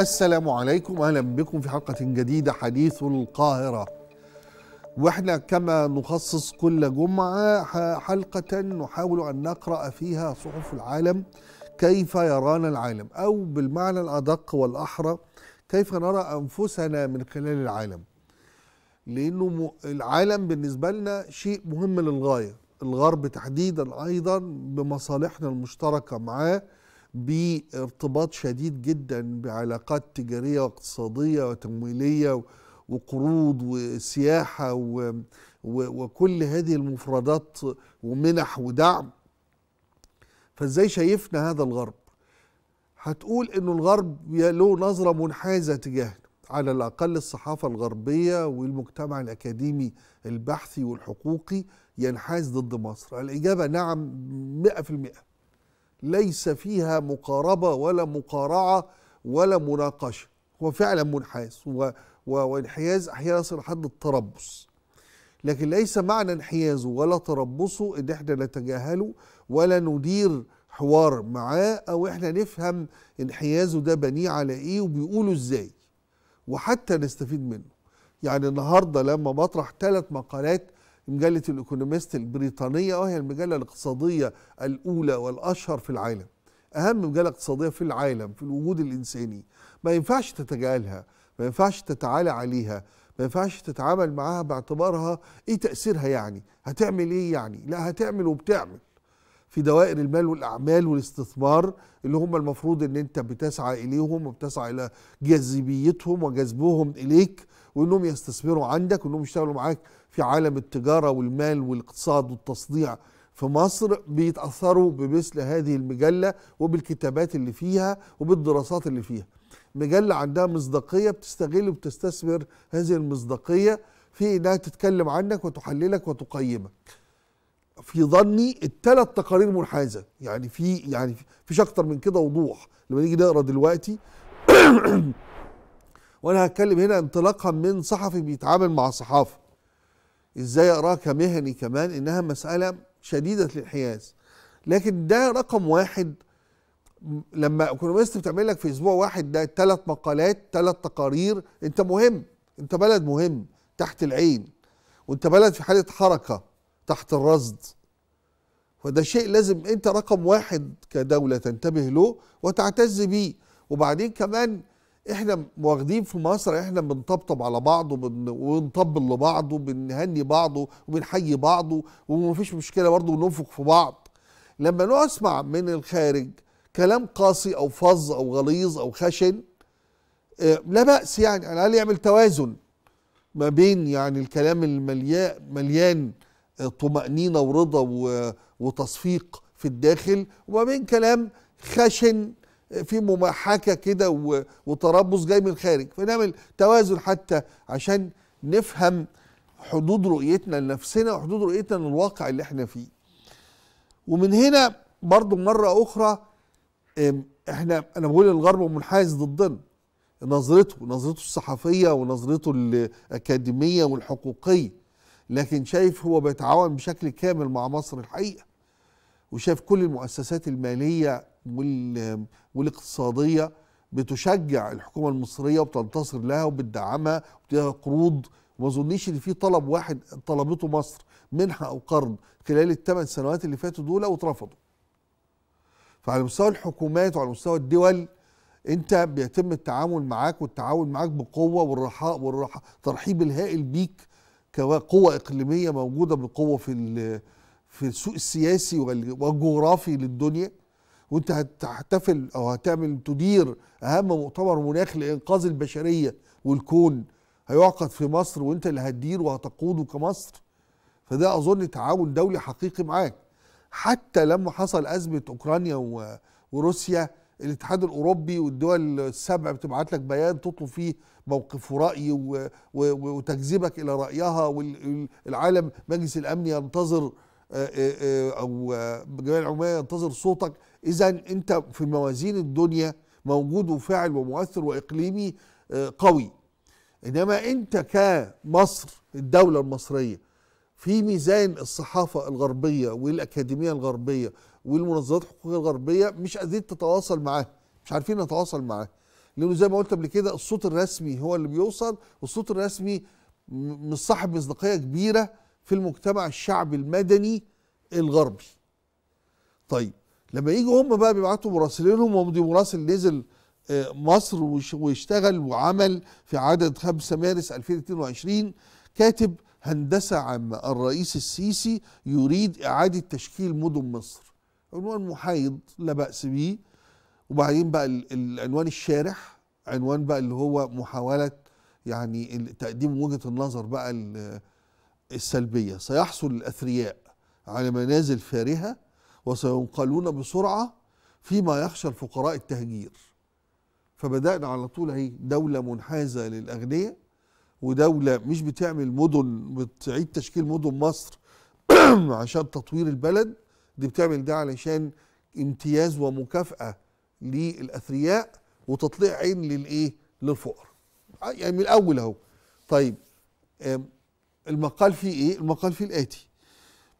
السلام عليكم اهلا بكم في حلقه جديده حديث القاهره واحنا كما نخصص كل جمعه حلقه نحاول ان نقرا فيها صحف العالم كيف يرانا العالم او بالمعنى الادق والاحرى كيف نرى انفسنا من خلال العالم لانه العالم بالنسبه لنا شيء مهم للغايه الغرب تحديدا ايضا بمصالحنا المشتركه معاه بارتباط شديد جدا بعلاقات تجارية واقتصادية وتمويلية وقروض وسياحة و وكل هذه المفردات ومنح ودعم فازاي شايفنا هذا الغرب هتقول انه الغرب له نظرة منحازة تجاهنا على الأقل الصحافة الغربية والمجتمع الأكاديمي البحثي والحقوقي ينحاز ضد مصر الإجابة نعم مئة في المئة ليس فيها مقاربة ولا مقارعة ولا مناقشة هو فعلا منحاز وانحياز أحيانا يصل لحد التربص لكن ليس معنى انحيازه ولا تربصه ان احنا نتجاهله ولا ندير حوار معاه او احنا نفهم انحيازه ده بنيه على ايه وبيقوله ازاي وحتى نستفيد منه يعني النهارده لما بطرح ثلاث مقالات مجله الايكونوميست البريطانيه وهي المجله الاقتصاديه الاولى والاشهر في العالم اهم مجله اقتصاديه في العالم في الوجود الانساني ما ينفعش تتجاهلها ما ينفعش تتعالى عليها ما ينفعش تتعامل معاها باعتبارها ايه تاثيرها يعني هتعمل ايه يعني لا هتعمل وبتعمل في دوائر المال والاعمال والاستثمار اللي هم المفروض ان انت بتسعى اليهم وبتسعى الى جاذبيتهم وجذبهم اليك وانهم يستثمروا عندك وانهم يشتغلوا معاك في عالم التجارة والمال والاقتصاد والتصديع في مصر بيتأثروا بمثل هذه المجلة وبالكتابات اللي فيها وبالدراسات اللي فيها مجلة عندها مصداقية بتستغل وبتستثمر هذه المصداقية في انها تتكلم عنك وتحللك وتقيمك في ظني الثلاث تقارير منحازه يعني في يعني فيش اكتر من كده وضوح لما نيجي نقرا دلوقتي وانا هتكلم هنا انطلاقا من صحفي بيتعامل مع صحافه ازاي اقراها كمهني كمان انها مساله شديده الانحياز لكن ده رقم واحد لما ايكونومست بتعمل لك في اسبوع واحد ده ثلاث مقالات ثلاث تقارير انت مهم انت بلد مهم تحت العين وانت بلد في حاله حركه تحت الرصد فده شيء لازم انت رقم واحد كدوله تنتبه له وتعتز بيه وبعدين كمان احنا واخدين في مصر احنا بنطبطب على بعض وبنطبل ونطبل لبعض وبنهني بعض وبنحيي بعض ومفيش مشكله برضه وننفخ في بعض لما نسمع من الخارج كلام قاسي او فظ او غليظ او خشن آه، لا باس يعني على الاقل يعمل توازن ما بين يعني الكلام المليان مليان آه، طمأنينة ورضا وتصفيق في الداخل وما بين كلام خشن في مماحكة كده وتربص جاي من الخارج فنعمل توازن حتى عشان نفهم حدود رؤيتنا لنفسنا وحدود رؤيتنا للواقع اللي احنا فيه ومن هنا برضو مرة أخرى احنا أنا بقول الغرب منحاز ضدنا نظرته نظرته الصحفية ونظرته الأكاديمية والحقوقية لكن شايف هو بيتعاون بشكل كامل مع مصر الحقيقة وشايف كل المؤسسات المالية والاقتصاديه بتشجع الحكومه المصريه وبتنتصر لها وبتدعمها وبتديها قروض وما اظنيش ان في طلب واحد طلبته مصر منحه او قرض خلال الثمان سنوات اللي فاتوا دول واترفضوا. فعلى مستوى الحكومات وعلى مستوى الدول انت بيتم التعامل معاك والتعاون معاك بقوه والرحاء ترحيب الهائل بيك كقوه اقليميه موجوده بقوه في في السوق السياسي والجغرافي للدنيا وانت هتحتفل او هتعمل تدير اهم مؤتمر مناخ لانقاذ البشريه والكون هيعقد في مصر وانت اللي هتدير وهتقوده كمصر فده اظن تعاون دولي حقيقي معاك حتى لما حصل ازمه اوكرانيا وروسيا الاتحاد الاوروبي والدول السبع بتبعت لك بيان تطلب فيه موقف وراي وتجذبك الى رايها والعالم مجلس الامن ينتظر آه، آه، آه، او الجمعيه العموميه ينتظر صوتك اذا انت في موازين الدنيا موجود وفاعل ومؤثر واقليمي آه، قوي انما انت كمصر الدوله المصريه في ميزان الصحافه الغربيه والاكاديميه الغربيه والمنظمات الحقوقيه الغربيه مش قادرين تتواصل معاها مش عارفين نتواصل معاها لانه زي ما قلت قبل كده الصوت الرسمي هو اللي بيوصل والصوت الرسمي مش صاحب مصداقيه كبيره في المجتمع الشعبي المدني الغربي طيب لما يجوا هم بقى بيبعتوا مراسلينهم ومضي مراسل نزل آه، مصر واشتغل وعمل في عدد 5 مارس 2022 كاتب هندسة عامة الرئيس السيسي يريد إعادة تشكيل مدن مصر عنوان محايد لا بأس به وبعدين بقى العنوان الشارح عنوان بقى اللي هو محاولة يعني تقديم وجهة النظر بقى السلبية سيحصل الأثرياء على منازل فارهة وسينقلون بسرعة فيما يخشى الفقراء التهجير فبدأنا على طول اهي دولة منحازة للأغنياء ودولة مش بتعمل مدن بتعيد تشكيل مدن مصر عشان تطوير البلد دي بتعمل ده علشان امتياز ومكافأة للأثرياء وتطليع عين للإيه؟ للفقراء يعني من الأول أهو طيب المقال فيه إيه؟ المقال فيه الآتي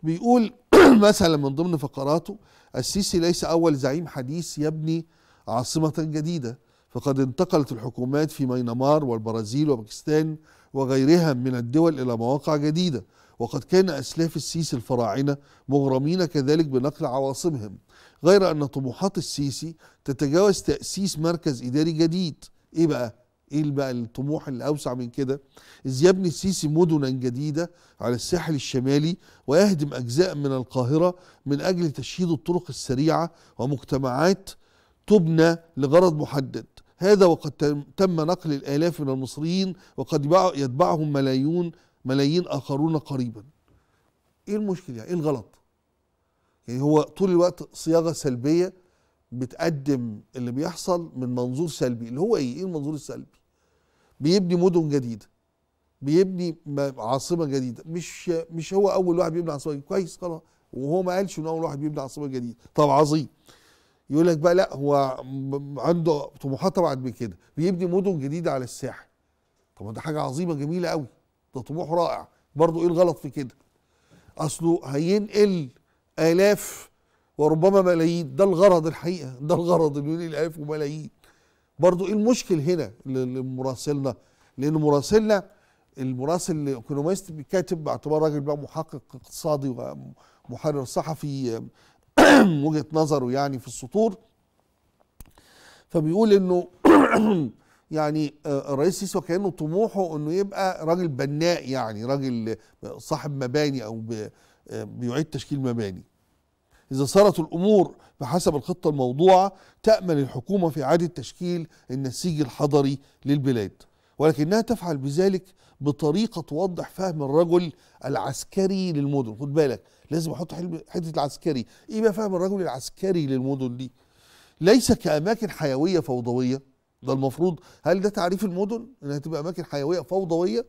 بيقول مثلا من ضمن فقراته السيسي ليس أول زعيم حديث يبني عاصمة جديدة فقد انتقلت الحكومات في ميانمار والبرازيل وباكستان وغيرها من الدول إلى مواقع جديدة وقد كان أسلاف السيسي الفراعنة مغرمين كذلك بنقل عواصمهم غير أن طموحات السيسي تتجاوز تأسيس مركز إداري جديد إيه بقى؟ ايه بقى الطموح الاوسع من كده اذ يبني السيسي مدنا جديده على الساحل الشمالي ويهدم اجزاء من القاهره من اجل تشييد الطرق السريعه ومجتمعات تبنى لغرض محدد هذا وقد تم نقل الالاف من المصريين وقد يتبعهم ملايين ملايين اخرون قريبا ايه المشكله يعني ايه الغلط يعني هو طول الوقت صياغه سلبيه بتقدم اللي بيحصل من منظور سلبي اللي هو ايه؟ ايه المنظور السلبي؟ بيبني مدن جديده بيبني عاصمه جديده مش مش هو اول واحد بيبني عاصمه جديده كويس خلاص وهو ما قالش ان اول واحد بيبني عاصمه جديده طب عظيم يقول لك بقى لا هو عنده طموحات بعد كده بيبني مدن جديده على الساحل طب ده حاجه عظيمه جميله قوي ده طموح رائع برضه ايه الغلط في كده اصله هينقل الاف وربما ملايين ده الغرض الحقيقه ده الغرض الولي الاف وملايين برضو ايه المشكل هنا لمراسلنا لان مراسلنا المراسل الايكونوميست كاتب باعتبار راجل بقى محقق اقتصادي ومحرر صحفي وجهه نظره يعني في السطور فبيقول انه يعني آه، الرئيس السيسي وكانه طموحه انه يبقى راجل بناء يعني راجل صاحب مباني او آه، بيعيد تشكيل مباني إذا صارت الأمور بحسب الخطة الموضوعة تأمل الحكومة في إعادة تشكيل النسيج الحضري للبلاد ولكنها تفعل بذلك بطريقة توضح فهم الرجل العسكري للمدن خد بالك لازم أحط حتة العسكري إيه بقى فهم الرجل العسكري للمدن دي ليس كأماكن حيوية فوضوية ده المفروض هل ده تعريف المدن انها تبقى اماكن حيويه فوضويه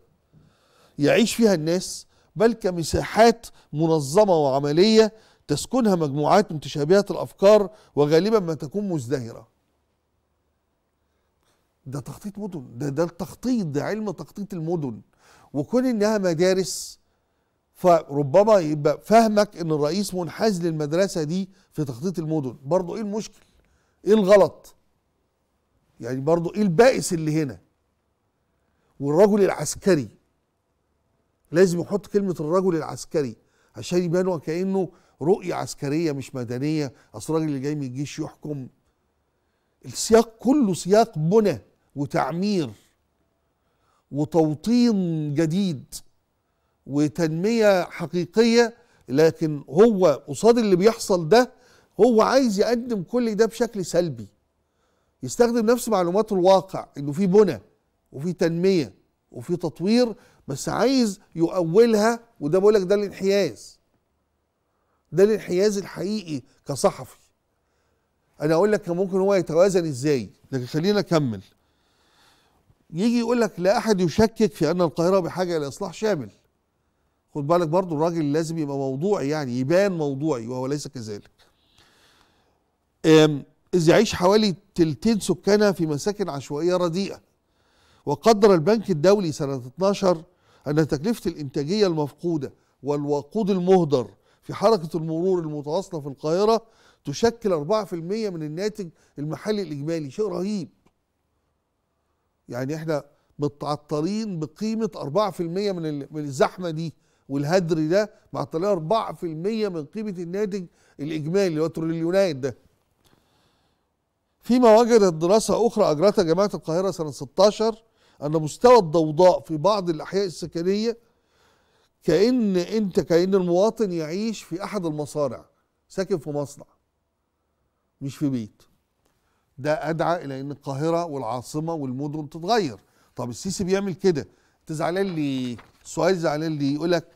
يعيش فيها الناس بل كمساحات منظمه وعمليه تسكنها مجموعات متشابهة الأفكار وغالبا ما تكون مزدهرة ده تخطيط مدن ده ده التخطيط ده علم تخطيط المدن وكون انها مدارس فربما يبقى فهمك ان الرئيس منحاز للمدرسه دي في تخطيط المدن برضه ايه المشكل ايه الغلط يعني برضه ايه البائس اللي هنا والرجل العسكري لازم يحط كلمه الرجل العسكري عشان يبان وكانه رؤية عسكرية مش مدنية أصل الراجل اللي جاي من الجيش يحكم السياق كله سياق بنى وتعمير وتوطين جديد وتنمية حقيقية لكن هو قصاد اللي بيحصل ده هو عايز يقدم كل ده بشكل سلبي يستخدم نفس معلومات الواقع انه في بنى وفي تنميه وفي تطوير بس عايز يؤولها وده بقول لك ده الانحياز ده الانحياز الحقيقي كصحفي انا اقول لك ممكن هو يتوازن ازاي لكن خلينا اكمل يجي يقول لك لا احد يشكك في ان القاهره بحاجه الى اصلاح شامل خد بالك برضو الراجل لازم يبقى موضوعي يعني يبان موضوعي وهو ليس كذلك إذ يعيش حوالي تلتين سكانها في مساكن عشوائية رديئة وقدر البنك الدولي سنة 12 أن تكلفة الإنتاجية المفقودة والوقود المهدر في حركة المرور المتواصلة في القاهرة تشكل 4% من الناتج المحلي الإجمالي شيء رهيب يعني احنا متعطرين بقيمة 4% من من الزحمة دي والهدر ده معطلين 4% من قيمة الناتج الإجمالي اللي هو تريليونات ده فيما وجدت دراسة أخرى أجرتها جامعة القاهرة سنة 16 أن مستوى الضوضاء في بعض الأحياء السكنية كأن أنت كأن المواطن يعيش في أحد المصانع ساكن في مصنع مش في بيت ده أدعى إلى أن القاهرة والعاصمة والمدن تتغير طب السيسي بيعمل كده أنت زعلان ليه؟ السؤال زعلان ليه؟ يقول لك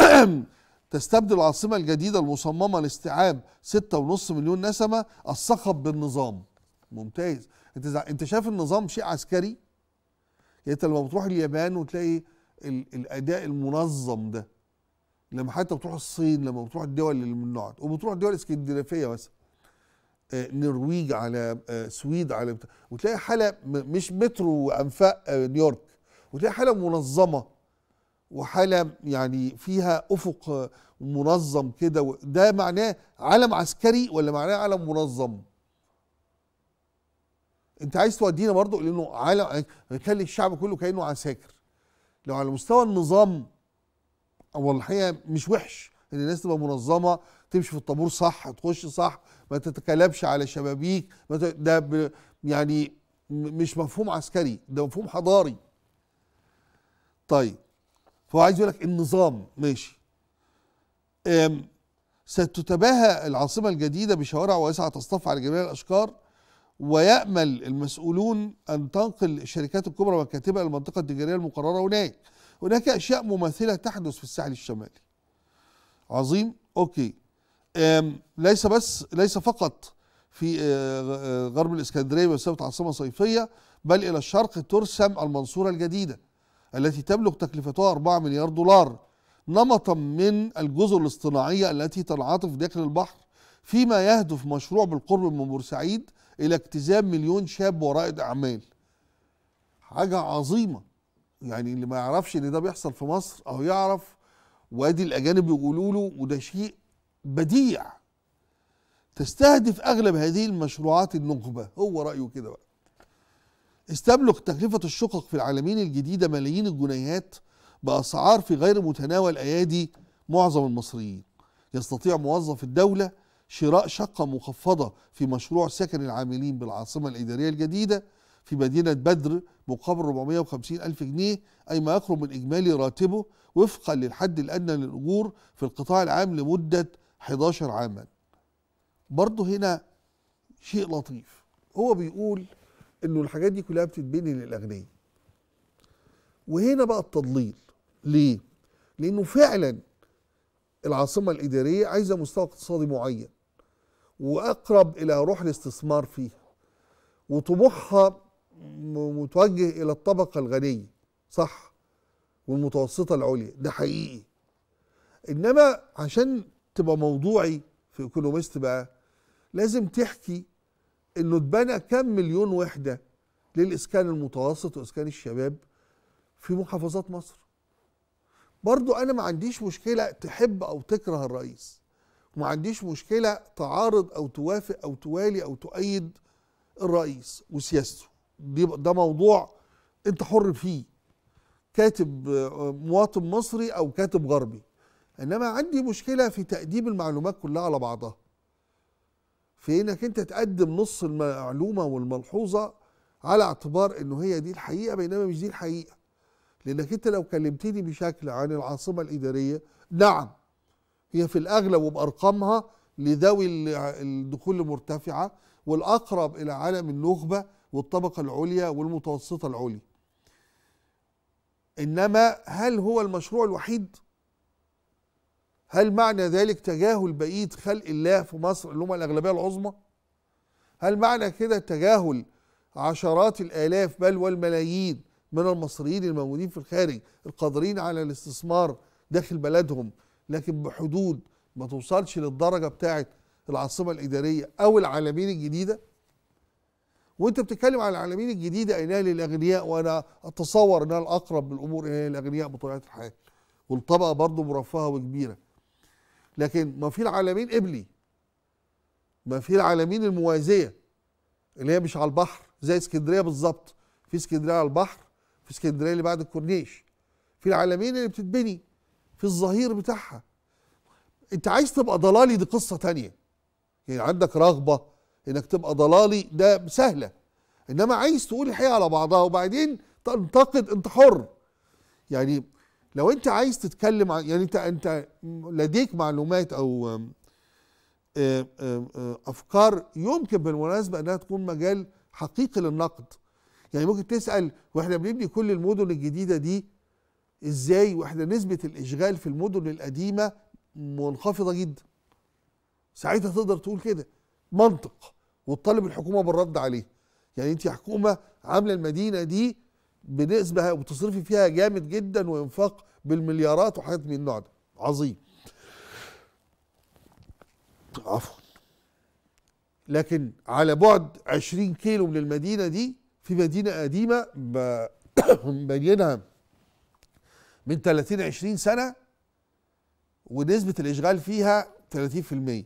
تستبدل العاصمة الجديدة المصممة لاستيعاب 6.5 مليون نسمة الصخب بالنظام ممتاز انت زع... انت شايف النظام شيء عسكري يعني انت لما بتروح اليابان وتلاقي الاداء المنظم ده لما حتى بتروح الصين لما بتروح الدول اللي من النوع وبتروح الدول الاسكندنافيه مثلا آه، نرويج على آه، سويد على بتاع. وتلاقي حاله مش مترو وانفاق آه، نيويورك وتلاقي حاله منظمه وحاله يعني فيها افق منظم كده ده معناه علم عسكري ولا معناه علم منظم؟ انت عايز تودينا برضه لانه عالم يعني كان الشعب كله كانه عساكر لو على مستوى النظام هو الحقيقه مش وحش ان الناس تبقى منظمه تمشي في الطابور صح تخش صح ما تتكلبش على شبابيك ما ت... ده يعني مش مفهوم عسكري ده مفهوم حضاري طيب فهو عايز يقول لك النظام ماشي ستتباهى العاصمه الجديده بشوارع واسعه تصطف على جميع الاشكال ويأمل المسؤولون أن تنقل الشركات الكبرى مكاتبها إلى المنطقة التجارية المقررة هناك هناك أشياء مماثلة تحدث في الساحل الشمالي عظيم أوكي ليس بس ليس فقط في آه، غرب الإسكندرية بمثابة عاصمة صيفية بل إلى الشرق ترسم المنصورة الجديدة التي تبلغ تكلفتها 4 مليار دولار نمطا من الجزر الاصطناعية التي تنعطف داخل البحر فيما يهدف مشروع بالقرب من بورسعيد إلى اكتزام مليون شاب ورائد أعمال حاجة عظيمة يعني اللي ما يعرفش ان ده بيحصل في مصر او يعرف وادي الاجانب يقولوا له وده شيء بديع تستهدف اغلب هذه المشروعات النخبه هو رايه كده بقى استبلغ تكلفه الشقق في العالمين الجديده ملايين الجنيهات باسعار في غير متناول ايادي معظم المصريين يستطيع موظف الدوله شراء شقة مخفضة في مشروع سكن العاملين بالعاصمة الإدارية الجديدة في مدينة بدر مقابل 450 ألف جنيه أي ما يقرب من إجمالي راتبه وفقا للحد الأدنى للأجور في القطاع العام لمدة 11 عاما برضه هنا شيء لطيف هو بيقول انه الحاجات دي كلها بتتبني للاغنياء وهنا بقى التضليل ليه لانه فعلا العاصمه الاداريه عايزه مستوى اقتصادي معين واقرب الى روح الاستثمار فيها وطموحها متوجه الى الطبقه الغنيه صح والمتوسطه العليا ده حقيقي انما عشان تبقى موضوعي في ايكونومست بقى لازم تحكي انه اتبنى كم مليون وحده للاسكان المتوسط واسكان الشباب في محافظات مصر برضو انا ما عنديش مشكله تحب او تكره الرئيس وما عنديش مشكله تعارض او توافق او توالي او تؤيد الرئيس وسياسته ده موضوع انت حر فيه كاتب مواطن مصري او كاتب غربي انما عندي مشكله في تقديم المعلومات كلها على بعضها في انك انت تقدم نص المعلومه والملحوظه على اعتبار انه هي دي الحقيقه بينما مش دي الحقيقه لانك انت لو كلمتني بشكل عن العاصمه الاداريه نعم هي في الأغلب وبأرقامها لذوي الدخول المرتفعة والأقرب إلى عالم النخبة والطبقة العليا والمتوسطة العليا إنما هل هو المشروع الوحيد؟ هل معنى ذلك تجاهل بقية خلق الله في مصر اللي هم الأغلبية العظمى؟ هل معنى كده تجاهل عشرات الآلاف بل والملايين من المصريين الموجودين في الخارج القادرين على الاستثمار داخل بلدهم لكن بحدود ما توصلش للدرجه بتاعه العاصمه الاداريه او العالمين الجديده وانت بتتكلم عن العالمين الجديده اينها للاغنياء وانا اتصور انها الاقرب بالامور الامور للاغنياء بطبيعه الحال والطبقه برضه مرفهه وكبيره لكن ما في العالمين قبلي ما في العالمين الموازيه اللي هي مش على البحر زي اسكندريه بالظبط في اسكندريه على البحر في اسكندريه اللي بعد الكورنيش في العالمين اللي بتتبني في الظهير بتاعها انت عايز تبقى ضلالي دي قصه تانية يعني عندك رغبه انك تبقى ضلالي ده سهله انما عايز تقول الحقيقه على بعضها وبعدين تنتقد انت حر يعني لو انت عايز تتكلم عن يعني انت انت لديك معلومات او آه، آه، آه، افكار يمكن بالمناسبه انها تكون مجال حقيقي للنقد يعني ممكن تسال واحنا بنبني كل المدن الجديده دي ازاي واحنا نسبه الاشغال في المدن القديمه منخفضه جدا ساعتها تقدر تقول كده منطق وتطالب الحكومه بالرد عليه يعني انت حكومه عامله المدينه دي بنسبه وتصرفي فيها جامد جدا وانفاق بالمليارات وحاجات من النوع ده عظيم عفوا لكن على بعد 20 كيلو من المدينه دي في مدينه قديمه بنينها من 30 20 سنه ونسبه الاشغال فيها 30%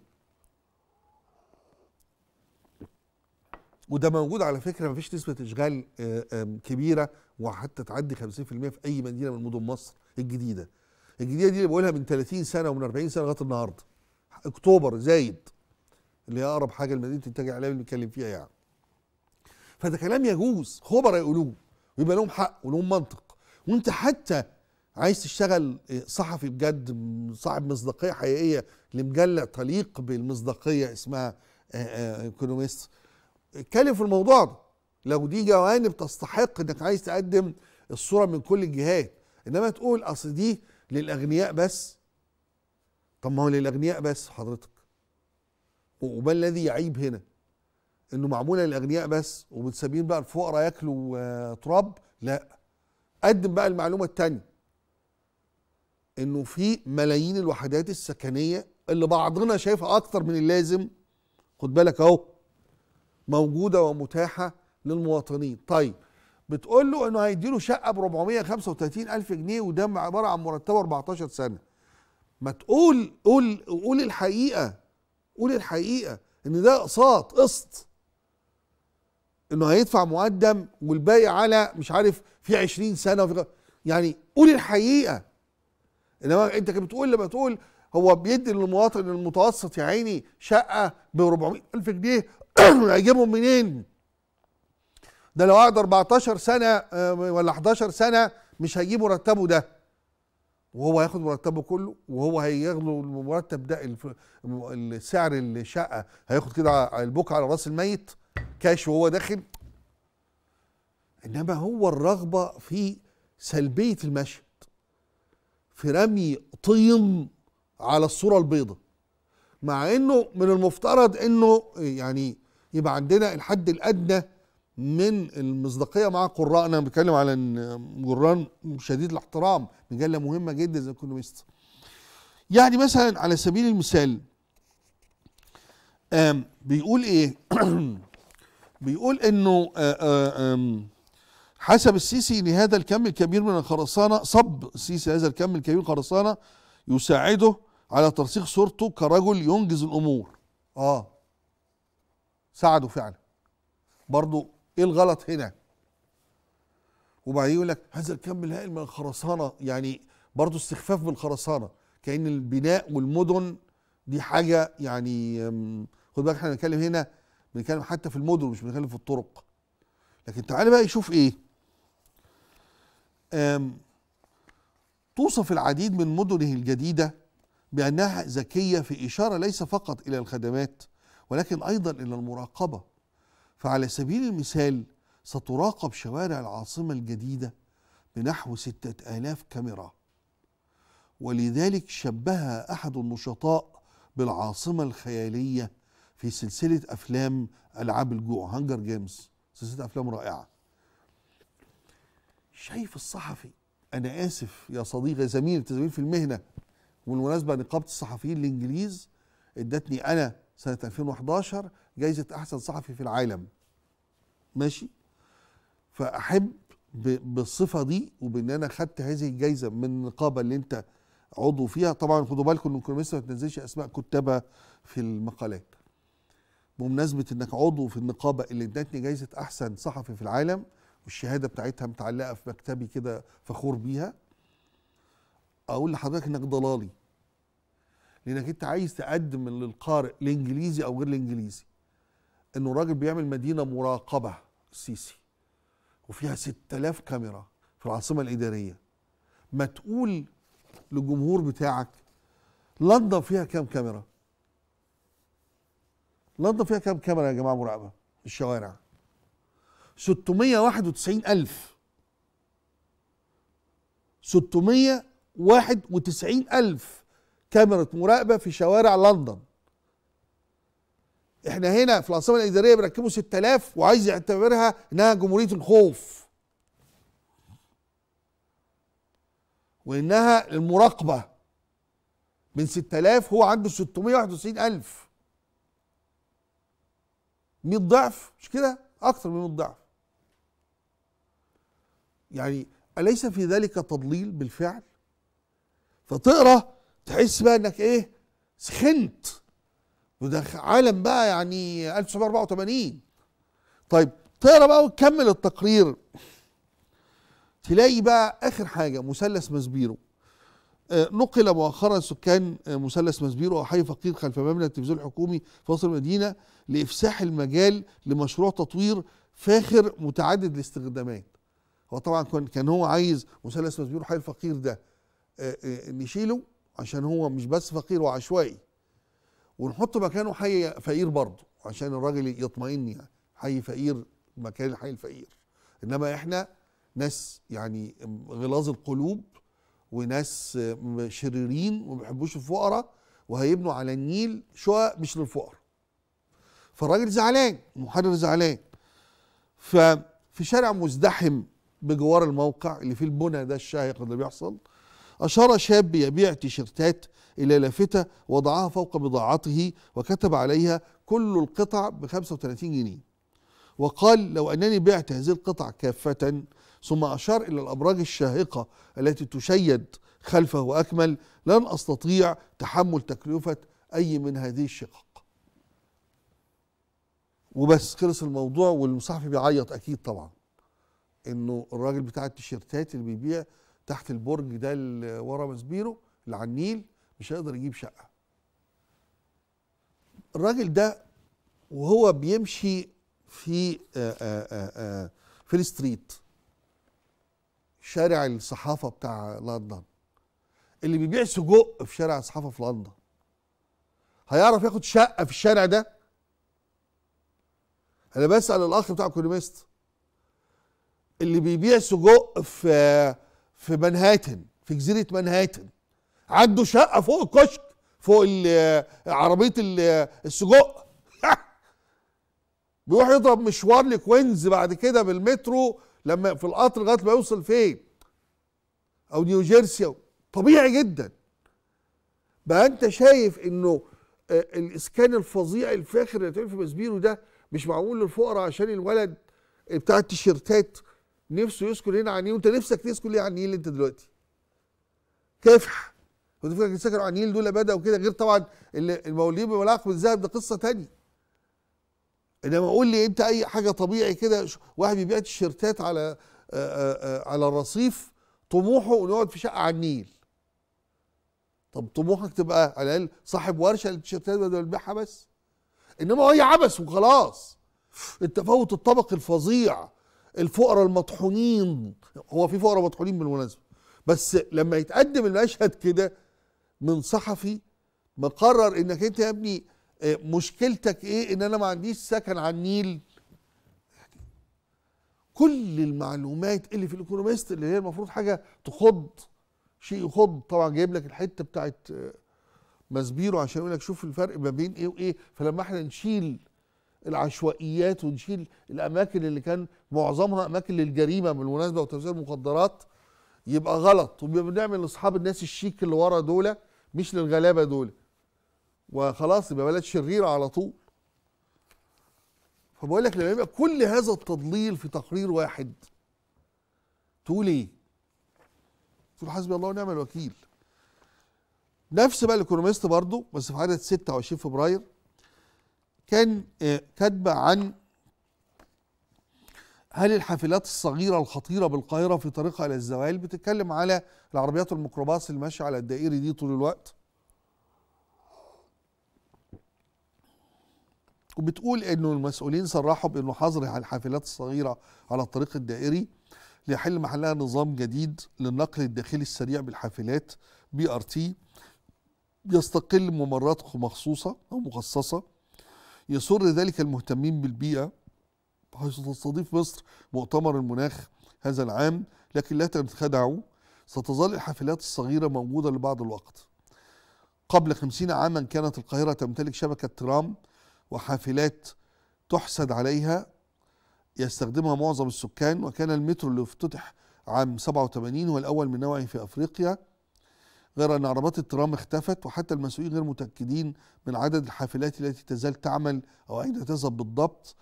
وده موجود على فكره مفيش نسبه اشغال آه، كبيره وحتى تعدي 50% في اي مدينه من مدن مصر الجديده الجديده دي اللي بقولها من 30 سنه ومن 40 سنه لغايه النهارده اكتوبر زايد اللي هي اقرب حاجه لمدينه التاج الاعلامي اللي بنتكلم فيها يعني فده كلام يجوز خبراء يقولوه ويبقى لهم حق ولهم منطق وانت حتى عايز تشتغل صحفي بجد صاحب مصداقيه حقيقيه لمجله تليق بالمصداقيه اسمها ايكونومست آه، آه، اتكلم في الموضوع ده لو دي جوانب تستحق انك عايز تقدم الصوره من كل الجهات انما تقول اصل دي للاغنياء بس طب ما هو للاغنياء بس حضرتك وما الذي يعيب هنا انه معموله للاغنياء بس ومتسابين بقى الفقراء ياكلوا آه، تراب لا قدم بقى المعلومه الثانيه انه في ملايين الوحدات السكنيه اللي بعضنا شايفها اكتر من اللازم خد بالك اهو موجوده ومتاحه للمواطنين طيب بتقول له انه هيديله شقه ب 435 الف جنيه وده عباره عن مرتبه 14 سنه ما تقول قول قول الحقيقه قول الحقيقه ان ده اقساط قسط انه هيدفع مقدم والباقي على مش عارف في 20 سنه وفي يعني قول الحقيقه انما انت كنت بتقول لما تقول هو بيدي للمواطن المتوسط يا عيني شقه ب 400 الف جنيه هيجيبهم منين؟ ده لو قعد 14 سنه آه، ولا 11 سنه مش هيجيب مرتبه ده وهو هياخد مرتبه كله وهو هياخد المرتب ده سعر الشقه هياخد كده البوك على راس الميت كاش وهو داخل انما هو الرغبه في سلبيه المشي في رمي طين على الصورة البيضاء مع انه من المفترض انه يعني يبقى عندنا الحد الادنى من المصداقية مع قراءنا بنتكلم على قران شديد الاحترام مجلة مهمة جدا زي ايكونومست يعني مثلا على سبيل المثال بيقول ايه بيقول انه آآ آآ حسب السيسي لهذا الكم الكبير من الخرسانة صب السيسي هذا الكم الكبير خرسانة يساعده على ترسيخ صورته كرجل ينجز الأمور آه ساعده فعلا برضو إيه الغلط هنا وبعدين يقول لك هذا الكم الهائل من الخرسانة يعني برضو استخفاف بالخرسانة كأن البناء والمدن دي حاجة يعني خد بالك احنا بنتكلم هنا بنتكلم حتى في المدن مش بنتكلم في الطرق لكن تعالى بقى يشوف ايه توصف العديد من مدنه الجديدة بأنها ذكية في إشارة ليس فقط إلى الخدمات ولكن أيضا إلى المراقبة فعلى سبيل المثال ستراقب شوارع العاصمة الجديدة بنحو ستة آلاف كاميرا ولذلك شبهها أحد النشطاء بالعاصمة الخيالية في سلسلة أفلام ألعاب الجوع هانجر جيمز سلسلة أفلام رائعة شايف الصحفي انا اسف يا صديقي زميل زميل في المهنه وبالمناسبه نقابه الصحفيين الانجليز ادتني انا سنه 2011 جائزه احسن صحفي في العالم ماشي فاحب بالصفه دي وبان انا خدت هذه الجائزه من النقابه اللي انت عضو فيها طبعا خدوا بالكم ان الكونوميست ما تنزلش اسماء كتابها في المقالات بمناسبه انك عضو في النقابه اللي ادتني جائزه احسن صحفي في العالم والشهاده بتاعتها متعلقه في مكتبي كده فخور بيها اقول لحضرتك انك ضلالي لانك انت عايز تقدم للقارئ الانجليزي او غير الانجليزي انه راجل بيعمل مدينه مراقبه السيسي وفيها 6000 كاميرا في العاصمه الاداريه ما تقول للجمهور بتاعك لندن فيها كام كاميرا لندن فيها كام كاميرا يا جماعه مراقبه الشوارع 691 ألف 691 ألف كاميرا مراقبة في شوارع لندن احنا هنا في العاصمة الإدارية بيركبوا 6000 وعايز يعتبرها إنها جمهورية الخوف وإنها المراقبة من 6000 هو عنده 691000 100 ضعف مش كده؟ أكتر من 100 ضعف يعني أليس في ذلك تضليل بالفعل فتقرأ تحس بقى انك ايه سخنت وده عالم بقى يعني 1984 طيب تقرا بقى وتكمل التقرير تلاقي بقى اخر حاجه مثلث مزبيرو آه، نقل مؤخرا سكان آه، مثلث مزبيرو وحي فقير خلف مبنى التلفزيون الحكومي في وسط المدينه لافساح المجال لمشروع تطوير فاخر متعدد الاستخدامات هو طبعا كان هو عايز مثلث مسبيل حي الفقير ده آه، آه، نشيله عشان هو مش بس فقير وعشوائي ونحط مكانه حي فقير برضه عشان الراجل يطمئن يعني حي فقير مكان الحي الفقير انما احنا ناس يعني غلاظ القلوب وناس شريرين وما بيحبوش الفقراء وهيبنوا على النيل شقق مش للفقراء فالراجل زعلان المحرر زعلان ففي شارع مزدحم بجوار الموقع اللي فيه البنى ده الشاهق اللي بيحصل أشار شاب يبيع تيشرتات إلى لافتة وضعها فوق بضاعته وكتب عليها كل القطع ب 35 جنيه وقال لو أنني بعت هذه القطع كافة ثم أشار إلى الأبراج الشاهقة التي تشيد خلفه وأكمل لن أستطيع تحمل تكلفة أي من هذه الشقق وبس خلص الموضوع والمصحفي بيعيط أكيد طبعا انه الراجل بتاع التيشيرتات اللي بيبيع تحت البرج ده اللي ورا مسبيرو اللي على النيل مش هيقدر يجيب شقه الراجل ده وهو بيمشي في آآ آه، آآ آه، آه، في الستريت شارع الصحافة بتاع لندن اللي بيبيع سجق في شارع الصحافة في لندن هيعرف ياخد شقة في الشارع ده أنا بسأل الأخ بتاع ايكونوميست اللي بيبيع سجق في في منهاتن في جزيره منهاتن عنده شقه فوق الكشك فوق عربيه السجق بيروح يضرب مشوار لكوينز بعد كده بالمترو لما في القطر لغايه ما يوصل فين او نيوجيرسي طبيعي جدا بقى انت شايف انه آه، الاسكان الفظيع الفاخر اللي اتعمل في مسبيرو ده مش معمول للفقراء عشان الولد بتاع التيشيرتات نفسه يسكن هنا على النيل وانت نفسك تسكن ليه على إيه النيل انت دلوقتي كافح كنت فاكر سكنوا على النيل دول بدا وكده غير طبعا المولدين بملاعق بالذهب ده قصه ثانيه انما قول لي انت اي حاجه طبيعي كده واحد بيبيع تيشيرتات على آآ آه، آآ آه، آه، على الرصيف طموحه انه يقعد في شقه على النيل طب طموحك تبقى على الاقل صاحب ورشه للتيشيرتات بدل ما تبيعها بس انما هي عبث وخلاص التفاوت الطبقي الفظيع الفقراء المطحونين هو في فقراء مطحونين بالمناسبه بس لما يتقدم المشهد كده من صحفي مقرر انك انت يا ابني آه، مشكلتك ايه ان انا ما عنديش سكن على النيل كل المعلومات اللي في الايكونوميست اللي هي المفروض حاجه تخض شيء يخض طبعا جايب لك الحته بتاعت آه، ماسبيرو عشان يقول لك شوف الفرق ما بين ايه وايه فلما احنا نشيل العشوائيات ونشيل الاماكن اللي كان معظمها اماكن للجريمه بالمناسبه وتوزيع المخدرات يبقى غلط وبنعمل لاصحاب الناس الشيك اللي ورا دول مش للغلابه دول وخلاص يبقى بلد شريره على طول فبقول لك لما يبقى كل هذا التضليل في تقرير واحد تقول ايه؟ تقول حسبي الله ونعم الوكيل نفس بقى الايكونوميست برضه بس في عدد 26 فبراير كان آه، كاتبه عن هل الحافلات الصغيرة الخطيرة بالقاهرة في طريقها إلى الزوال بتتكلم على العربيات الميكروباص اللي ماشية على الدائري دي طول الوقت وبتقول إنه المسؤولين صرحوا بإنه حظر الحافلات الصغيرة على الطريق الدائري ليحل محلها نظام جديد للنقل الداخلي السريع بالحافلات بي ار تي يستقل ممرات مخصوصة أو مخصصة يسر ذلك المهتمين بالبيئة حيث تستضيف مصر مؤتمر المناخ هذا العام لكن لا تنخدعوا ستظل الحفلات الصغيرة موجودة لبعض الوقت قبل خمسين عاما كانت القاهرة تمتلك شبكة ترام وحافلات تحسد عليها يستخدمها معظم السكان وكان المترو اللي افتتح عام 87 هو الأول من نوعه في أفريقيا غير أن عربات الترام اختفت وحتى المسؤولين غير متأكدين من عدد الحافلات التي تزال تعمل أو أين تذهب بالضبط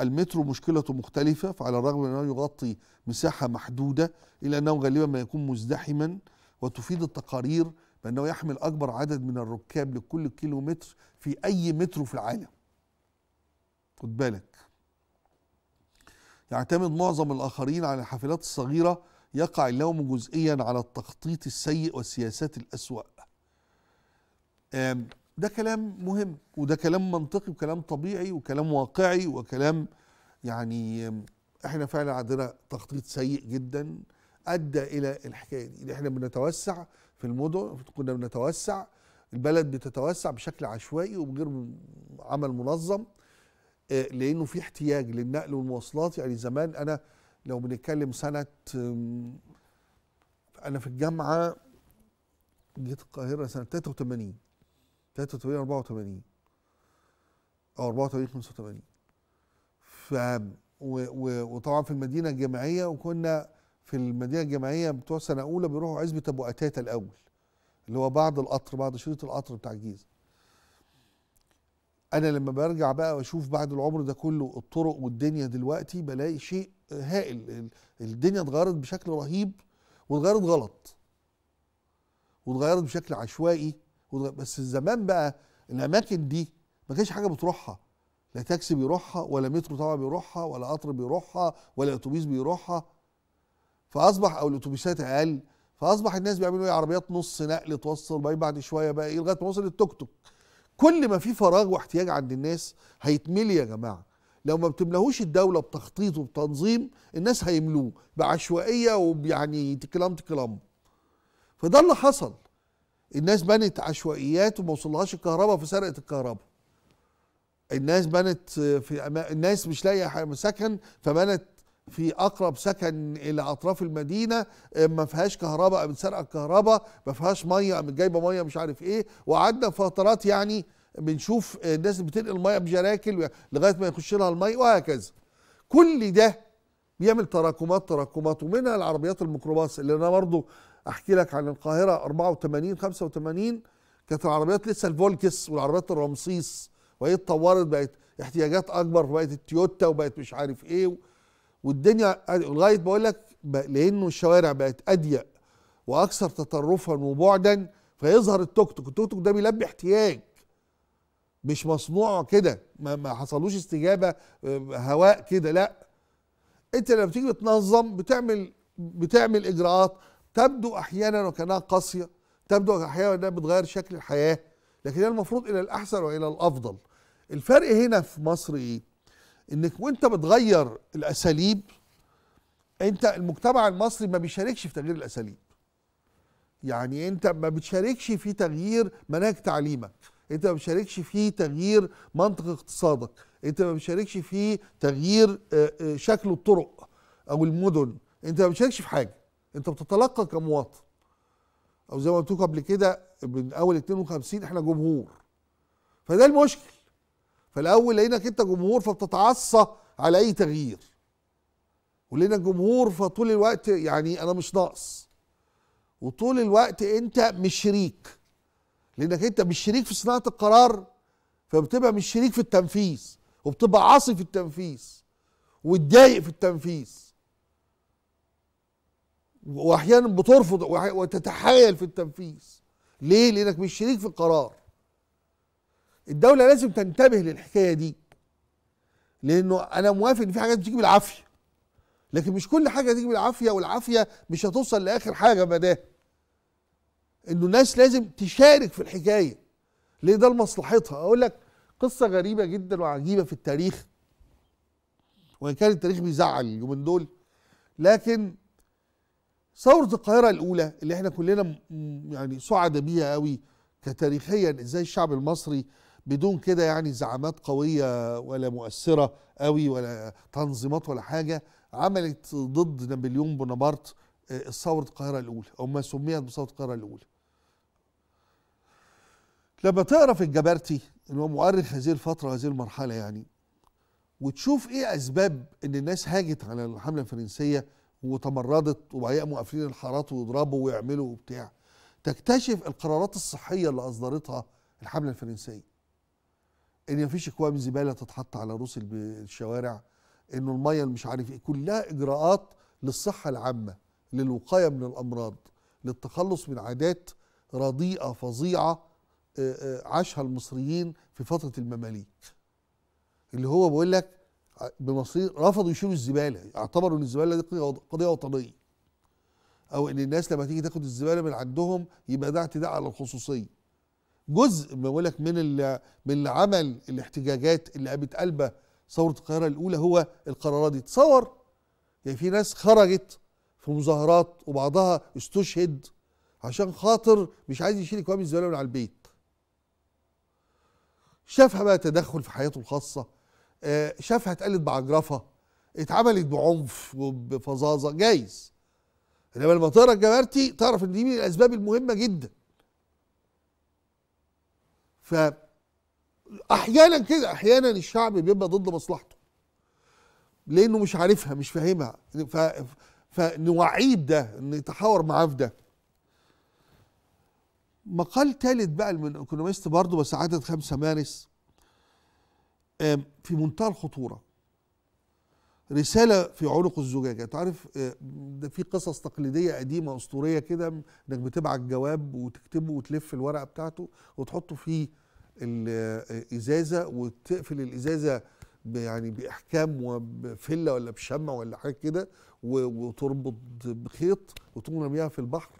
المترو مشكلته مختلفة فعلى الرغم من أنه يغطي مساحة محدودة إلا أنه غالبا ما يكون مزدحما وتفيد التقارير بأنه يحمل أكبر عدد من الركاب لكل كيلومتر في أي مترو في العالم خد بالك يعتمد معظم الآخرين على الحافلات الصغيرة يقع اللوم جزئيا على التخطيط السيء والسياسات الأسوأ ده كلام مهم وده كلام منطقي وكلام طبيعي وكلام واقعي وكلام يعني احنا فعلا عندنا تخطيط سيء جدا ادى الى الحكايه دي احنا بنتوسع في المدن كنا بنتوسع البلد بتتوسع بشكل عشوائي وبغير عمل منظم آه، لانه في احتياج للنقل والمواصلات يعني زمان انا لو بنتكلم سنه انا في الجامعه جيت القاهره سنه 83 83 84 او 84 85 ف وطبعا في المدينه الجامعيه وكنا في المدينه الجامعيه بتوع سنه اولى بيروحوا عزبه ابو أتاتة الاول اللي هو بعد القطر بعد شريط القطر بتاع الجيزه انا لما برجع بقى واشوف بعد العمر ده كله الطرق والدنيا دلوقتي بلاقي شيء هائل الدنيا اتغيرت بشكل رهيب واتغيرت غلط واتغيرت بشكل عشوائي بس زمان بقى الاماكن دي ما كانش حاجه بتروحها لا تاكسي بيروحها ولا مترو طبعا بيروحها ولا قطر بيروحها ولا اتوبيس بيروحها فاصبح او الاتوبيسات اقل فاصبح الناس بيعملوا ايه عربيات نص نقل توصل باي بعد شويه بقى ايه لغايه ما وصل التوك توك كل ما في فراغ واحتياج عند الناس هيتملي يا جماعه لو ما بتملاهوش الدوله بتخطيط وبتنظيم الناس هيملوه بعشوائيه ويعني تكلام تكلام فده اللي حصل الناس بنت عشوائيات وما وصلهاش الكهرباء فسرقت الكهرباء الناس بنت في أما... الناس مش لاقيه سكن فبنت في اقرب سكن الى اطراف المدينه آه، ما فيهاش كهرباء قامت سارقه الكهرباء ما فيهاش ميه قامت جايبه ميه مش عارف ايه وقعدنا فترات يعني بنشوف الناس بتنقل ميه بجراكل لغايه ما يخش لها الميه وهكذا كل ده بيعمل تراكمات تراكمات ومنها العربيات الميكروباص اللي انا برضو احكي لك عن القاهره 84 85 كانت العربيات لسه الفولكس والعربيات الرمسيس وهي اتطورت بقت احتياجات اكبر بقت التويوتا وبقت مش عارف ايه والدنيا لغايه بقول لك لانه الشوارع بقت اضيق واكثر تطرفا وبعدا فيظهر التوك توك التوك توك ده بيلبي احتياج مش مصنوع كده ما, ما حصلوش استجابه آه، هواء كده لا انت لما بتيجي بتنظم بتعمل بتعمل اجراءات تبدو احيانا وكانها قاسيه تبدو احيانا انها بتغير شكل الحياه لكن هي المفروض الى الاحسن والى الافضل الفرق هنا في مصر ايه انك وانت بتغير الاساليب انت المجتمع المصري ما بيشاركش في تغيير الاساليب يعني انت ما بتشاركش في تغيير مناهج تعليمك انت ما بتشاركش في تغيير منطق اقتصادك انت ما بتشاركش في تغيير آه، آه، شكل الطرق او المدن انت ما بتشاركش في حاجه انت بتتلقى كمواطن او زي ما قلت لكم قبل كده من اول 52 احنا جمهور فده المشكل فالاول لقيناك انت جمهور فبتتعصى على اي تغيير ولقينا جمهور فطول الوقت يعني انا مش ناقص وطول الوقت انت مش شريك لانك انت مش شريك في صناعه القرار فبتبقى مش شريك في التنفيذ وبتبقى عاصي في التنفيذ وتضايق في التنفيذ واحيانا بترفض وتتحايل في التنفيذ ليه لانك مش شريك في القرار الدوله لازم تنتبه للحكايه دي لانه انا موافق ان في حاجات بتيجي بالعافيه لكن مش كل حاجه تيجي بالعافيه والعافيه مش هتوصل لاخر حاجه مداها انه الناس لازم تشارك في الحكايه ليه ده لمصلحتها اقول لك قصه غريبه جدا وعجيبه في التاريخ وان كان التاريخ بيزعل اليومين دول لكن ثوره القاهره الاولى اللي احنا كلنا يعني سعد بيها قوي كتاريخيا ازاي الشعب المصري بدون كده يعني زعامات قويه ولا مؤثره قوي ولا تنظيمات ولا حاجه عملت ضد نابليون بونابرت ثورة القاهرة الأولى أو ما سميت بثورة القاهرة الأولى لما تقرا في الجبرتي اللي هو مؤرخ هذه الفترة هذه المرحلة يعني وتشوف ايه اسباب ان الناس هاجت على الحملة الفرنسية وتمردت وبعدين قافلين الحارات ويضربوا ويعملوا وبتاع تكتشف القرارات الصحية اللي اصدرتها الحملة الفرنسية ان مفيش اكوام زبالة تتحط على رؤوس الشوارع انه المية اللي مش عارف ايه كلها اجراءات للصحة العامة للوقايه من الامراض للتخلص من عادات رديئه فظيعه آه، آه، عاشها المصريين في فتره المماليك اللي هو بيقول لك المصريين رفضوا يشيلوا الزباله اعتبروا ان الزباله دي قضيه وطنيه او ان الناس لما تيجي تاخد الزباله من عندهم يبقى ده اعتداء على الخصوصيه جزء ما بقول لك من من اللي عمل الاحتجاجات اللي قامت قلبه ثوره القاهره الاولى هو القرارات دي تصور يعني في ناس خرجت في مظاهرات وبعضها استشهد عشان خاطر مش عايز يشيل اكواب الزباله من على البيت شافها بقى تدخل في حياته الخاصه آه، شافها اتقلد بعجرفه اتعملت بعنف وبفظاظه جايز انما لما تقرا الجمارتي تعرف ان دي من الاسباب المهمه جدا ف احيانا كده احيانا الشعب بيبقى ضد مصلحته لانه مش عارفها مش فاهمها ف... فنوعيه ده نتحاور معاه في ده مقال ثالث بقى من ايكونوميست برضه بس عدد 5 مارس في منتهى الخطوره رساله في عنق الزجاجه تعرف آه، ده في قصص تقليديه قديمه اسطوريه كده انك بتبعت جواب وتكتبه وتلف الورقه بتاعته وتحطه في الازازه آه، وتقفل الازازه يعني باحكام وبفله ولا بشمع ولا حاجه كده وتربط بخيط وتقوم بها في البحر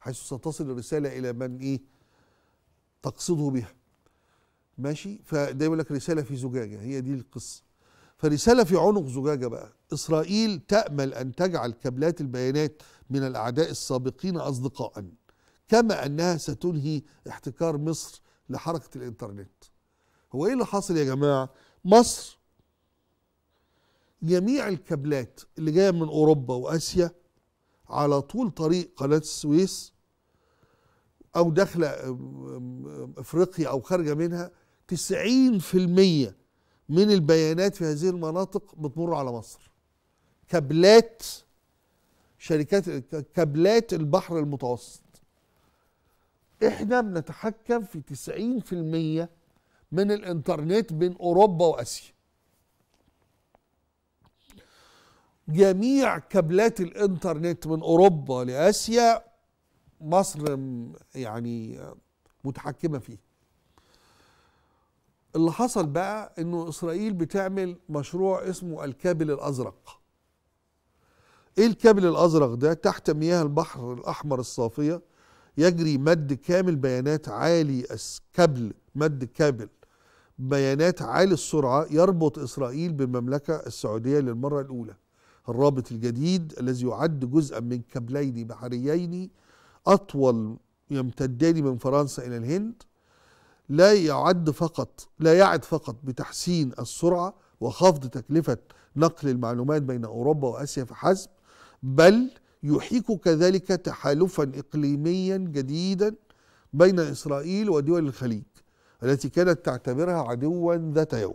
حيث ستصل الرسالة إلى من إيه تقصده بها ماشي فده يقول لك رسالة في زجاجة هي دي القصة فرسالة في عنق زجاجة بقى إسرائيل تأمل أن تجعل كابلات البيانات من الأعداء السابقين أصدقاء كما أنها ستنهي احتكار مصر لحركة الإنترنت هو إيه اللي حاصل يا جماعة مصر جميع الكابلات اللي جايه من اوروبا واسيا على طول طريق قناه السويس او داخله افريقيا او خارجه منها 90% من البيانات في هذه المناطق بتمر على مصر كابلات شركات كابلات البحر المتوسط احنا بنتحكم في 90% من الانترنت بين اوروبا واسيا جميع كابلات الانترنت من اوروبا لاسيا مصر يعني متحكمه فيه اللي حصل بقى انه اسرائيل بتعمل مشروع اسمه الكابل الازرق ايه الكابل الازرق ده تحت مياه البحر الاحمر الصافيه يجري مد كامل بيانات عالي الكابل مد كابل بيانات عالي السرعه يربط اسرائيل بالمملكه السعوديه للمره الاولى الرابط الجديد الذي يعد جزءا من كابلين بحريين أطول يمتدان من فرنسا إلى الهند لا يعد فقط لا يعد فقط بتحسين السرعة وخفض تكلفة نقل المعلومات بين أوروبا وآسيا فحسب بل يحيك كذلك تحالفا إقليميا جديدا بين إسرائيل ودول الخليج التي كانت تعتبرها عدوا ذات يوم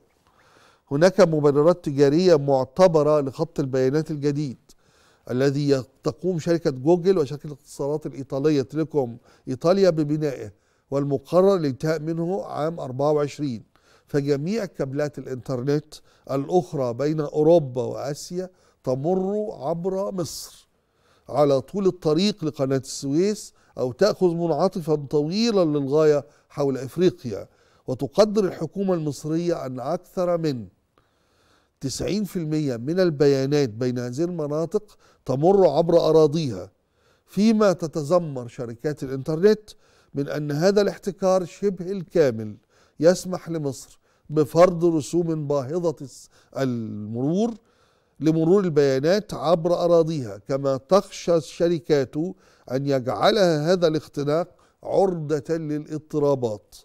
هناك مبررات تجارية معتبرة لخط البيانات الجديد الذي تقوم شركة جوجل وشركة الاتصالات الإيطالية تليكوم إيطاليا ببنائه والمقرر الانتهاء منه عام 24 فجميع كابلات الإنترنت الأخرى بين أوروبا وآسيا تمر عبر مصر على طول الطريق لقناة السويس أو تأخذ منعطفا طويلا للغاية حول إفريقيا وتقدر الحكومة المصرية أن أكثر من 90% من البيانات بين هذه المناطق تمر عبر أراضيها فيما تتذمر شركات الإنترنت من أن هذا الاحتكار شبه الكامل يسمح لمصر بفرض رسوم باهظة المرور لمرور البيانات عبر أراضيها كما تخشى الشركات أن يجعلها هذا الاختناق عرضة للاضطرابات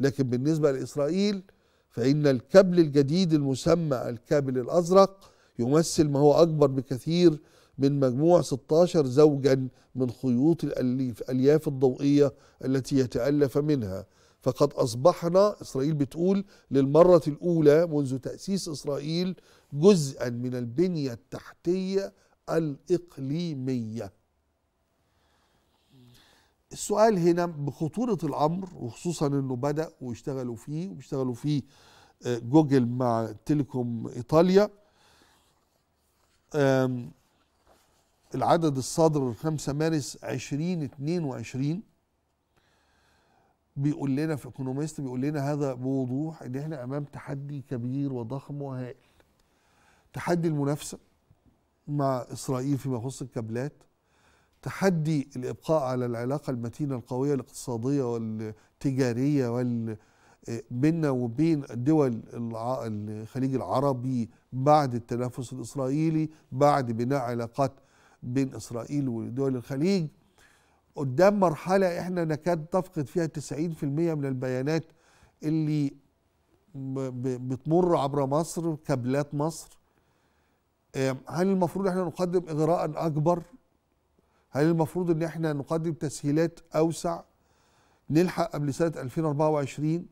لكن بالنسبة لإسرائيل فإن الكابل الجديد المسمى الكابل الأزرق يمثل ما هو أكبر بكثير من مجموع 16 زوجا من خيوط الألياف الضوئية التي يتألف منها فقد أصبحنا إسرائيل بتقول للمرة الأولى منذ تأسيس إسرائيل جزءا من البنية التحتية الإقليمية السؤال هنا بخطورة الأمر وخصوصا أنه بدأ واشتغلوا فيه وبيشتغلوا فيه آه، جوجل مع تيليكوم إيطاليا العدد الصادر 5 مارس 2022 بيقول لنا في ايكونوميست بيقول لنا هذا بوضوح ان احنا امام تحدي كبير وضخم وهائل تحدي المنافسه مع اسرائيل فيما يخص الكابلات تحدي الإبقاء على العلاقة المتينة القوية الاقتصادية والتجارية وال بيننا وبين دول الخليج العربي بعد التنافس الإسرائيلي بعد بناء علاقات بين إسرائيل ودول الخليج قدام مرحلة احنا نكاد تفقد فيها 90% من البيانات اللي بتمر عبر مصر كابلات مصر هل المفروض احنا نقدم إغراء أكبر هل المفروض ان احنا نقدم تسهيلات اوسع نلحق قبل سنه 2024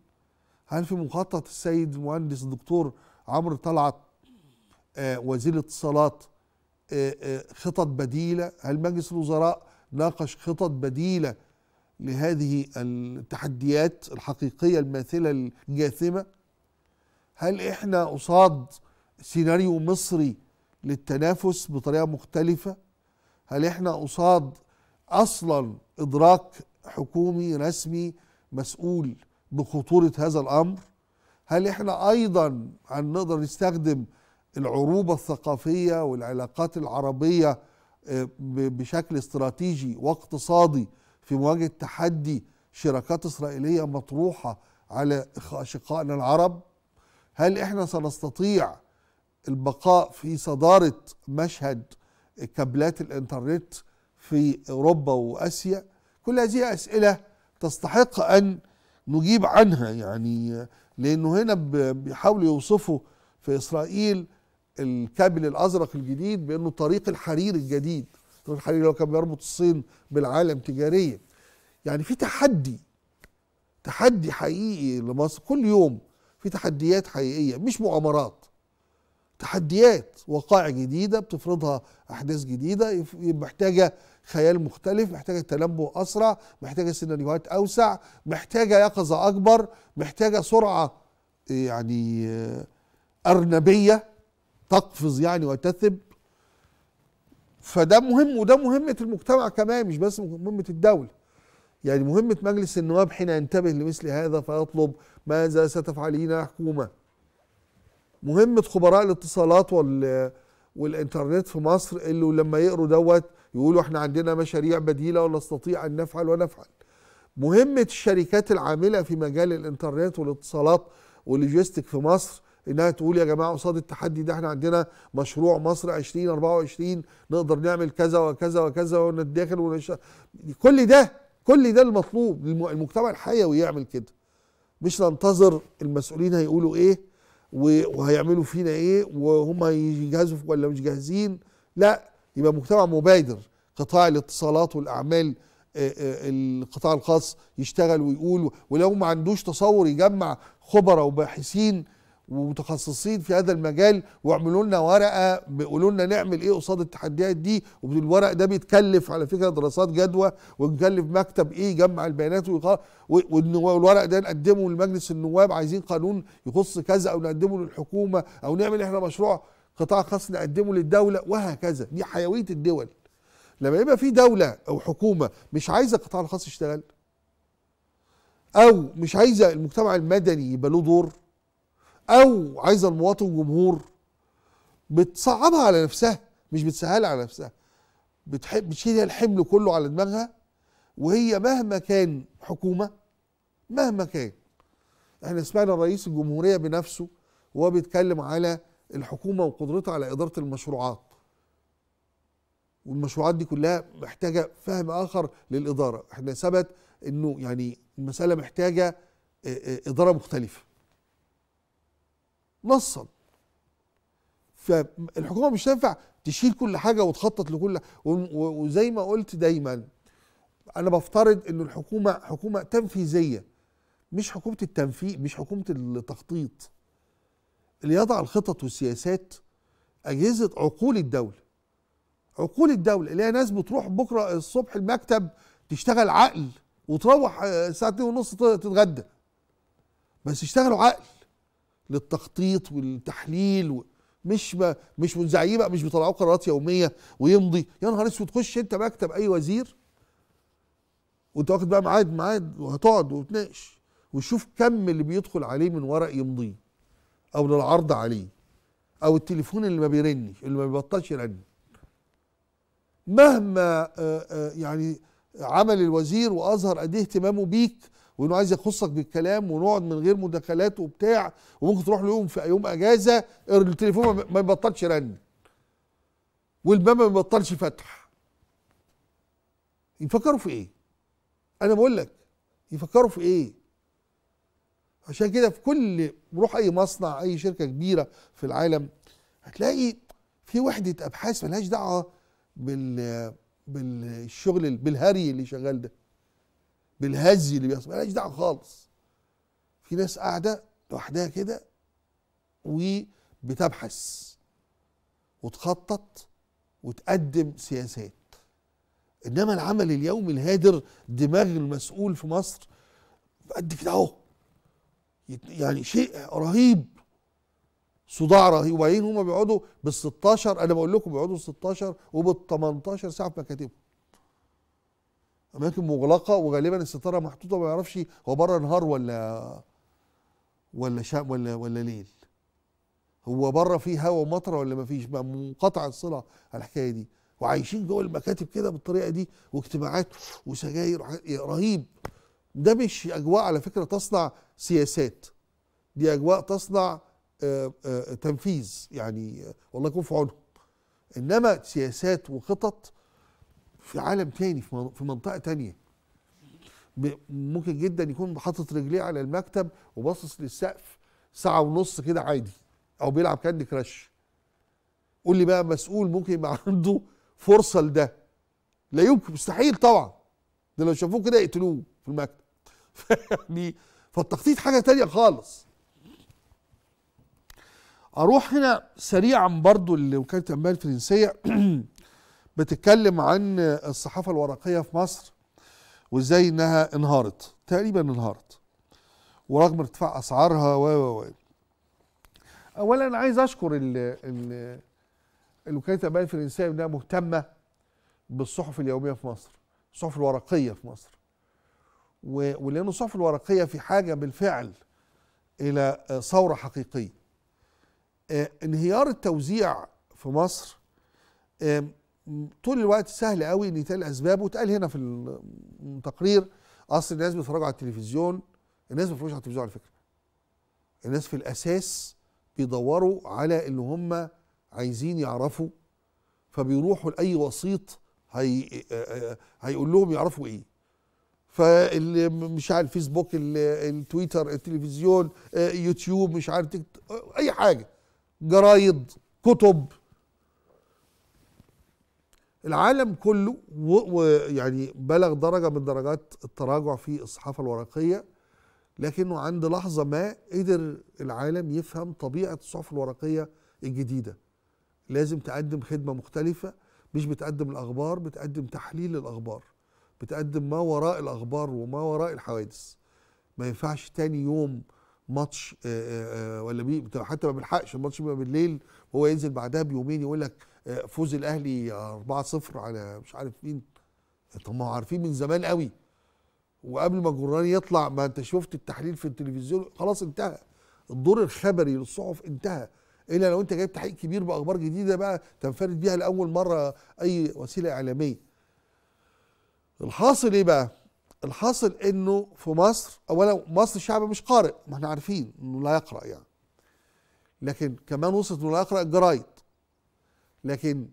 هل في مخطط السيد مهندس الدكتور عمرو طلعت آه، وزير الاتصالات آه، آه، خطط بديله هل مجلس الوزراء ناقش خطط بديله لهذه التحديات الحقيقيه الماثله الجاثمه هل احنا قصاد سيناريو مصري للتنافس بطريقه مختلفه هل احنا قصاد اصلا ادراك حكومي رسمي مسؤول بخطوره هذا الامر هل احنا ايضا هنقدر نستخدم العروبه الثقافيه والعلاقات العربيه آه، بشكل استراتيجي واقتصادي في مواجهه تحدي شراكات اسرائيليه مطروحه على اشقائنا العرب هل احنا سنستطيع البقاء في صداره مشهد كابلات الانترنت في اوروبا واسيا كل هذه اسئله تستحق ان نجيب عنها يعني لانه هنا بيحاولوا يوصفوا في اسرائيل الكابل الازرق الجديد بانه طريق الحرير الجديد طريق الحرير اللي كان بيربط الصين بالعالم تجاريا يعني في تحدي تحدي حقيقي لمصر كل يوم في تحديات حقيقيه مش مؤامرات تحديات وقائع جديده بتفرضها احداث جديده محتاجه خيال مختلف محتاجه تنبؤ اسرع محتاجه سيناريوهات اوسع محتاجه يقظه اكبر محتاجه سرعه يعني ارنبيه تقفز يعني وتثب فده مهم وده مهمه المجتمع كمان مش بس مهمه الدوله يعني مهمه مجلس النواب حين ينتبه لمثل هذا فيطلب ماذا ستفعلين حكومه مهمه خبراء الاتصالات وال والانترنت في مصر انه لما يقروا دوت يقولوا احنا عندنا مشاريع بديله ونستطيع ان نفعل ونفعل. مهمه الشركات العامله في مجال الانترنت والاتصالات واللوجيستيك في مصر انها تقول يا جماعه قصاد التحدي ده احنا عندنا مشروع مصر 2024 نقدر نعمل كذا وكذا وكذا ونتداخل ونش... كل ده كل ده المطلوب المجتمع الحيوي يعمل كده مش ننتظر المسؤولين هيقولوا ايه وهيعملوا فينا ايه وهم يجهزوا ولا مش جاهزين لا يبقى مجتمع مبادر قطاع الاتصالات والاعمال القطاع الخاص يشتغل ويقول ولو ما عندوش تصور يجمع خبراء وباحثين ومتخصصين في هذا المجال واعملوا لنا ورقه بيقولوا لنا نعمل ايه قصاد التحديات دي والورق ده بيتكلف على فكره دراسات جدوى ويكلف مكتب ايه يجمع البيانات والورق ده نقدمه لمجلس النواب عايزين قانون يخص كذا او نقدمه للحكومه او نعمل احنا مشروع قطاع خاص نقدمه للدوله وهكذا دي حيويه الدول لما يبقى في دوله او حكومه مش عايزه القطاع الخاص يشتغل او مش عايزه المجتمع المدني يبقى له دور او عايزه المواطن جمهور بتصعبها على نفسها مش بتسهلها على نفسها بتحب بتشيل الحمل كله على دماغها وهي مهما كان حكومه مهما كان احنا سمعنا رئيس الجمهوريه بنفسه وهو بيتكلم على الحكومه وقدرتها على اداره المشروعات والمشروعات دي كلها محتاجه فهم اخر للاداره احنا ثبت انه يعني المساله محتاجه اداره مختلفه نصا فالحكومه مش تنفع تشيل كل حاجه وتخطط لكل وزي ما قلت دايما انا بفترض ان الحكومه حكومه تنفيذيه مش حكومه التنفيذ مش حكومه التخطيط اللي يضع الخطط والسياسات اجهزه عقول الدوله عقول الدوله اللي هي ناس بتروح بكره الصبح المكتب تشتغل عقل وتروح آه، الساعه 2:30 ونص تتغدى بس يشتغلوا عقل للتخطيط والتحليل مش ب... مش منزعجين بقى مش بيطلعوا قرارات يوميه ويمضي يا نهار اسود تخش انت مكتب اي وزير وانت واخد بقى ميعاد ميعاد وهتقعد وتناقش وشوف كم اللي بيدخل عليه من ورق يمضيه او للعرض عليه او التليفون اللي ما بيرنش اللي ما بيبطلش يرن مهما آه، آه، يعني عمل الوزير واظهر قد ايه اهتمامه بيك وانه عايز يخصك بالكلام ونقعد من غير مداخلات وبتاع وممكن تروح لهم في يوم اجازه التليفون ما يبطلش رن والباب ما يبطلش فتح يفكروا في ايه انا بقول لك يفكروا في ايه عشان كده في كل روح اي مصنع اي شركه كبيره في العالم هتلاقي في وحده ابحاث ملهاش دعوه بال بالشغل بالهري اللي شغال ده بالهزي اللي بيحصل مالهاش دعوه خالص في ناس قاعده لوحدها كده وبتبحث وتخطط وتقدم سياسات انما العمل اليومي الهادر دماغ المسؤول في مصر قد كده اهو يعني شيء رهيب صداع رهيب وبعدين هما بيقعدوا بال 16 انا بقول لكم بيقعدوا 16 وبال 18 ساعه في مكاتبهم اماكن مغلقه وغالبا الستاره محطوطه ما يعرفش هو بره نهار ولا ولا شام ولا ولا ليل هو بره في هواء ومطره ولا ما فيش بقى منقطع الصله على الحكايه دي وعايشين جوه المكاتب كده بالطريقه دي واجتماعات وسجاير رهيب ده مش اجواء على فكره تصنع سياسات دي اجواء تصنع آآ آه، آآ آه، تنفيذ يعني آه، والله يكون في عونهم انما سياسات وخطط في عالم تاني في منطقه تانيه ممكن جدا يكون حاطط رجليه على المكتب وباصص للسقف ساعه ونص كده عادي او بيلعب كاندي كراش قول لي بقى مسؤول ممكن يبقى عنده فرصه لده لا يمكن مستحيل طبعا ده لو شافوه كده يقتلوه في المكتب يعني فالتخطيط حاجه تانية خالص اروح هنا سريعا برضو لوكاله الانباء الفرنسيه بتتكلم عن الصحافه الورقيه في مصر وازاي انها انهارت تقريبا انهارت ورغم ارتفاع اسعارها و و و اولا انا عايز اشكر ال ال الوكاله الامانه الفرنسيه انها مهتمه بالصحف اليوميه في مصر الصحف الورقيه في مصر ولان الصحف الورقيه في حاجه بالفعل الى ثوره حقيقيه آه، انهيار التوزيع في مصر طول الوقت سهل قوي ان يتقال اسباب واتقال هنا في التقرير اصل الناس بيتفرجوا على التلفزيون الناس ما بيتفرجوش على التلفزيون على فكره الناس في الاساس بيدوروا على اللي هم عايزين يعرفوا فبيروحوا لاي وسيط هي هيقول لهم يعرفوا ايه فاللي مش عارف الفيسبوك التويتر التلفزيون آه، يوتيوب مش عارف آه، اي حاجه جرايد كتب العالم كله ويعني بلغ درجه من درجات التراجع في الصحافه الورقيه لكنه عند لحظه ما قدر العالم يفهم طبيعه الصحف الورقيه الجديده لازم تقدم خدمه مختلفه مش بتقدم الاخبار بتقدم تحليل الاخبار بتقدم ما وراء الاخبار وما وراء الحوادث ما ينفعش تاني يوم ماتش ولا بي ولا حتى ما بيلحقش الماتش بيبقى بالليل وهو ينزل بعدها بيومين يقول لك فوز الاهلي 4-0 على مش عارف مين طب ما عارفين من زمان قوي وقبل ما الجراني يطلع ما انت شفت التحليل في التلفزيون خلاص انتهى الدور الخبري للصحف انتهى الا لو انت جايب تحقيق كبير باخبار جديده بقى تنفرد بيها لاول مره اي وسيله اعلاميه الحاصل ايه بقى الحاصل انه في مصر اولا مصر الشعب مش قارئ ما احنا عارفين انه لا يقرا يعني لكن كمان وصلت انه لا يقرا الجرايد لكن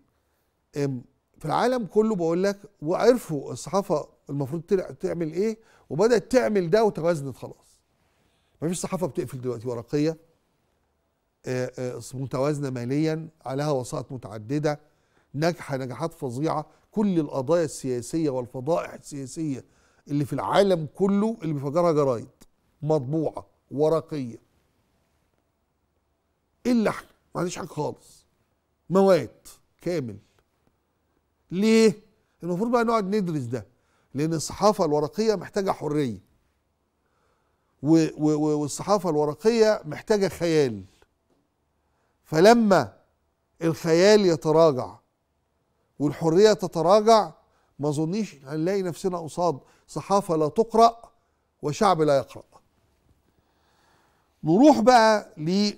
في العالم كله بقول لك وعرفوا الصحافه المفروض تعمل ايه وبدات تعمل ده وتوازنت خلاص مفيش صحافه بتقفل دلوقتي ورقيه متوازنه ماليا عليها وسائط متعدده ناجحه نجاحات فظيعه كل القضايا السياسيه والفضائح السياسيه اللي في العالم كله اللي بيفجرها جرايد مطبوعه ورقيه الا احنا ما عنديش حاجه خالص مواد كامل ليه المفروض بقى نقعد ندرس ده لان الصحافه الورقيه محتاجه حريه و و والصحافه الورقيه محتاجه خيال فلما الخيال يتراجع والحريه تتراجع ما اظنيش هنلاقي نفسنا قصاد صحافه لا تقرا وشعب لا يقرا نروح بقى ل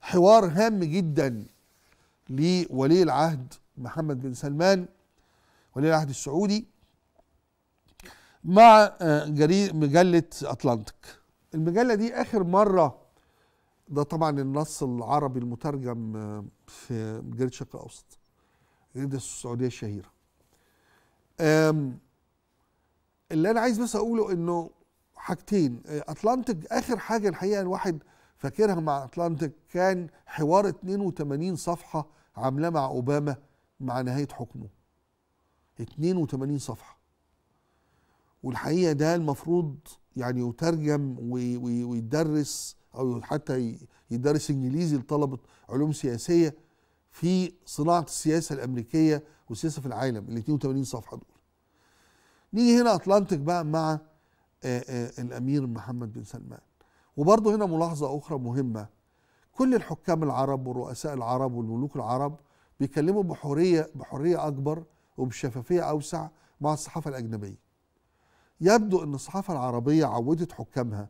حوار هام جدا لولي العهد محمد بن سلمان ولي العهد السعودي مع آه، جريد مجلة أطلانتك المجلة دي آخر مرة ده طبعا النص العربي المترجم آه، في مجلة الشرق الأوسط مجلة السعودية الشهيرة اللي أنا عايز بس أقوله إنه حاجتين آه، أطلانتك آخر حاجة الحقيقة الواحد فاكرها مع اتلانتيك كان حوار 82 صفحه عاملاه مع اوباما مع نهايه حكمه 82 صفحه والحقيقه ده المفروض يعني يترجم ويدرس او حتى يدرس انجليزي لطلبه علوم سياسيه في صناعه السياسه الامريكيه والسياسه في العالم ال 82 صفحه دول. نيجي هنا اتلانتيك بقى مع آآ آآ الامير محمد بن سلمان. وبرضه هنا ملاحظة أخرى مهمة كل الحكام العرب والرؤساء العرب والملوك العرب بيكلموا بحرية بحرية أكبر وبشفافية أوسع مع الصحافة الأجنبية يبدو أن الصحافة العربية عودت حكامها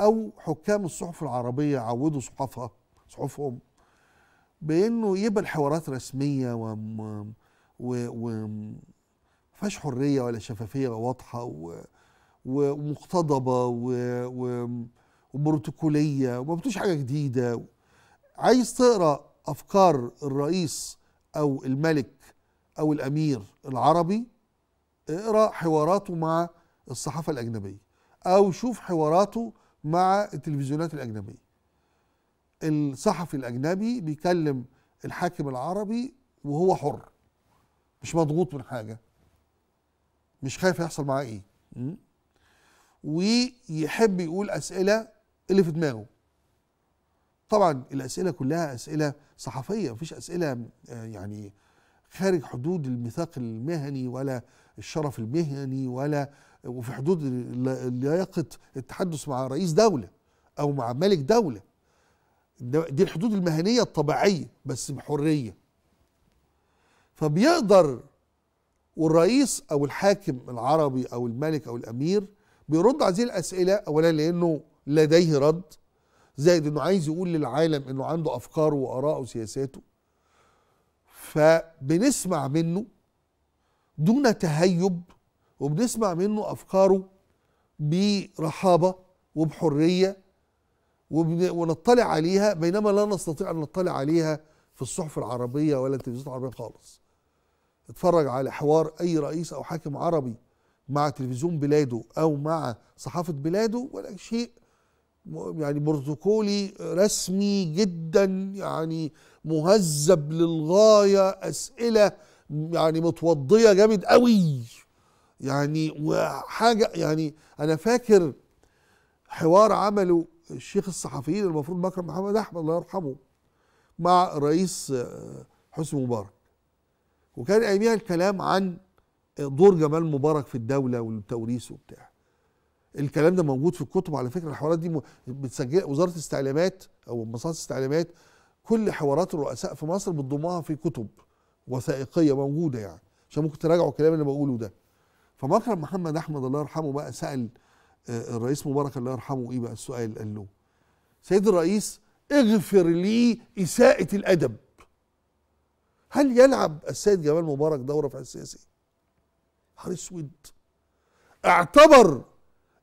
أو حكام الصحف العربية عودوا صحافها صحفهم بأنه يبقى الحوارات رسمية و و, و... فيهاش حرية ولا شفافية واضحة و... ومقتضبة و... و... بروتوكوليه وما بتوش حاجه جديده عايز تقرا افكار الرئيس او الملك او الامير العربي اقرا حواراته مع الصحافه الاجنبيه او شوف حواراته مع التلفزيونات الاجنبيه الصحفي الاجنبي بيكلم الحاكم العربي وهو حر مش مضغوط من حاجه مش خايف يحصل معاه ايه ويحب يقول اسئله اللي في دماغه طبعا الاسئله كلها اسئله صحفيه مفيش اسئله آه، يعني خارج حدود الميثاق المهني ولا الشرف المهني ولا وفي حدود لياقه التحدث مع رئيس دوله او مع ملك دوله دي الحدود المهنيه الطبيعيه بس بحريه فبيقدر والرئيس او الحاكم العربي او الملك او الامير بيرد على هذه الاسئله اولا لانه لديه رد زائد انه عايز يقول للعالم انه عنده افكاره وارائه وسياساته فبنسمع منه دون تهيب وبنسمع منه افكاره برحابه وبحريه ونطلع عليها بينما لا نستطيع ان نطلع عليها في الصحف العربيه ولا التلفزيون العربيه خالص. اتفرج على حوار اي رئيس او حاكم عربي مع تلفزيون بلاده او مع صحافه بلاده ولا شيء يعني بروتوكولي رسمي جدا يعني مهذب للغايه اسئله يعني متوضيه جامد قوي يعني وحاجه يعني انا فاكر حوار عمله الشيخ الصحفيين المفروض مكرم محمد احمد الله يرحمه مع الرئيس آه، حسني مبارك وكان اياميها الكلام عن دور جمال مبارك في الدوله والتوريث وبتاع الكلام ده موجود في الكتب على فكره الحوارات دي بتسجل وزاره الاستعلامات او مصادر الاستعلامات كل حوارات الرؤساء في مصر بتضمها في كتب وثائقيه موجوده يعني عشان ممكن تراجعوا الكلام اللي بقوله ده فمكرم محمد احمد الله يرحمه بقى سال آه، الرئيس مبارك الله يرحمه ايه بقى السؤال قال له سيد الرئيس اغفر لي اساءه الادب هل يلعب السيد جمال مبارك دوره في السياسه؟ حارس اسود اعتبر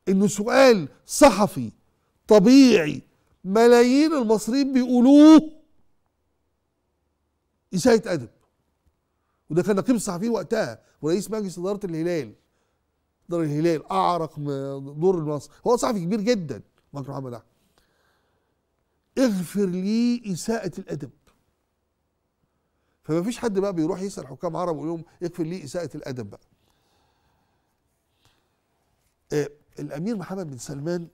انه سؤال صحفي طبيعي ملايين المصريين بيقولوه اساءة ادب وده كان نقيب الصحفيين وقتها ورئيس مجلس اداره الهلال دار الهلال اعرق دور المصري هو صحفي كبير جدا مجرم محمد احمد اغفر لي اساءة الادب فما فيش حد بقى بيروح يسال حكام عرب ويقول لهم اغفر لي اساءة الادب بقى إيه الامير محمد بن سلمان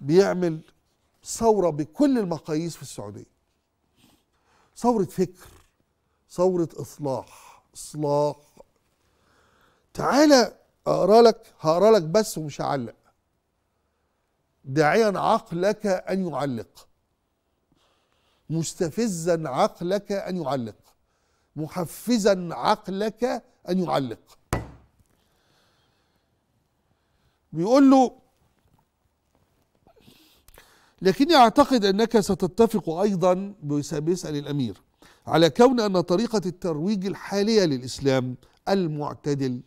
بيعمل ثوره بكل المقاييس في السعوديه ثوره فكر ثوره اصلاح اصلاح تعالى اقرا لك هقرا لك بس ومش هعلق داعيا عقلك ان يعلق مستفزا عقلك ان يعلق محفزا عقلك ان يعلق بيقول له لكني أعتقد أنك ستتفق أيضا بيسأل الأمير على كون أن طريقة الترويج الحالية للإسلام المعتدل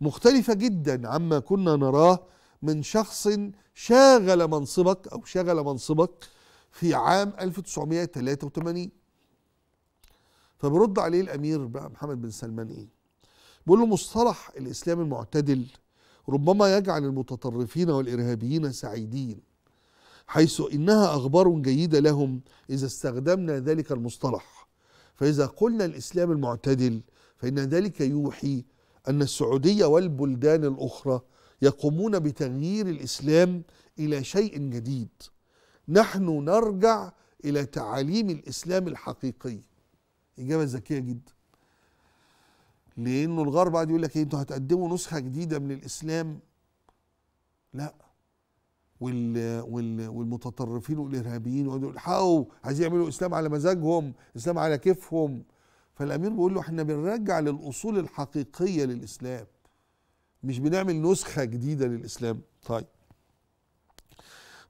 مختلفة جدا عما كنا نراه من شخص شاغل منصبك أو شغل منصبك في عام 1983 فبرد عليه الأمير بقى محمد بن سلمان إيه بيقول له مصطلح الإسلام المعتدل ربما يجعل المتطرفين والارهابيين سعيدين حيث انها اخبار جيده لهم اذا استخدمنا ذلك المصطلح فاذا قلنا الاسلام المعتدل فان ذلك يوحي ان السعوديه والبلدان الاخرى يقومون بتغيير الاسلام الى شيء جديد نحن نرجع الى تعاليم الاسلام الحقيقي اجابه ذكيه جدا لانه الغرب قاعد يقول لك ايه انتوا هتقدموا نسخه جديده من الاسلام لا وال وال والمتطرفين والارهابيين يقعدوا عايزين يعملوا اسلام على مزاجهم اسلام على كيفهم فالامير بيقول له احنا بنرجع للاصول الحقيقيه للاسلام مش بنعمل نسخه جديده للاسلام طيب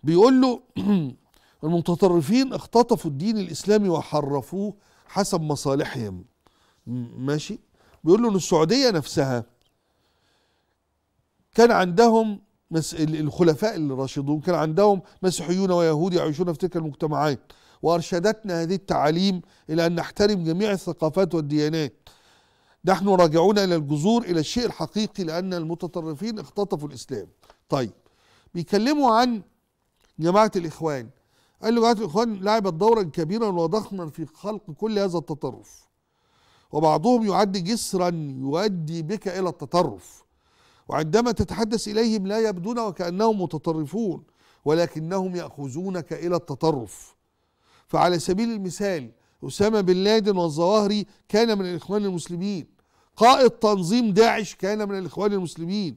بيقول له المتطرفين اختطفوا الدين الاسلامي وحرفوه حسب مصالحهم ماشي بيقول له ان السعوديه نفسها كان عندهم الخلفاء الراشدون كان عندهم مسيحيون ويهود يعيشون في تلك المجتمعات وارشدتنا هذه التعاليم الى ان نحترم جميع الثقافات والديانات نحن راجعون الى الجذور الى الشيء الحقيقي لان المتطرفين اختطفوا الاسلام طيب بيكلموا عن جماعه الاخوان قال له جماعه الاخوان لعبت دورا كبيرا وضخما في خلق كل هذا التطرف وبعضهم يعد جسرا يؤدي بك إلى التطرف وعندما تتحدث إليهم لا يبدون وكأنهم متطرفون ولكنهم يأخذونك إلى التطرف فعلى سبيل المثال أسامة بن لادن والظواهري كان من الإخوان المسلمين قائد تنظيم داعش كان من الإخوان المسلمين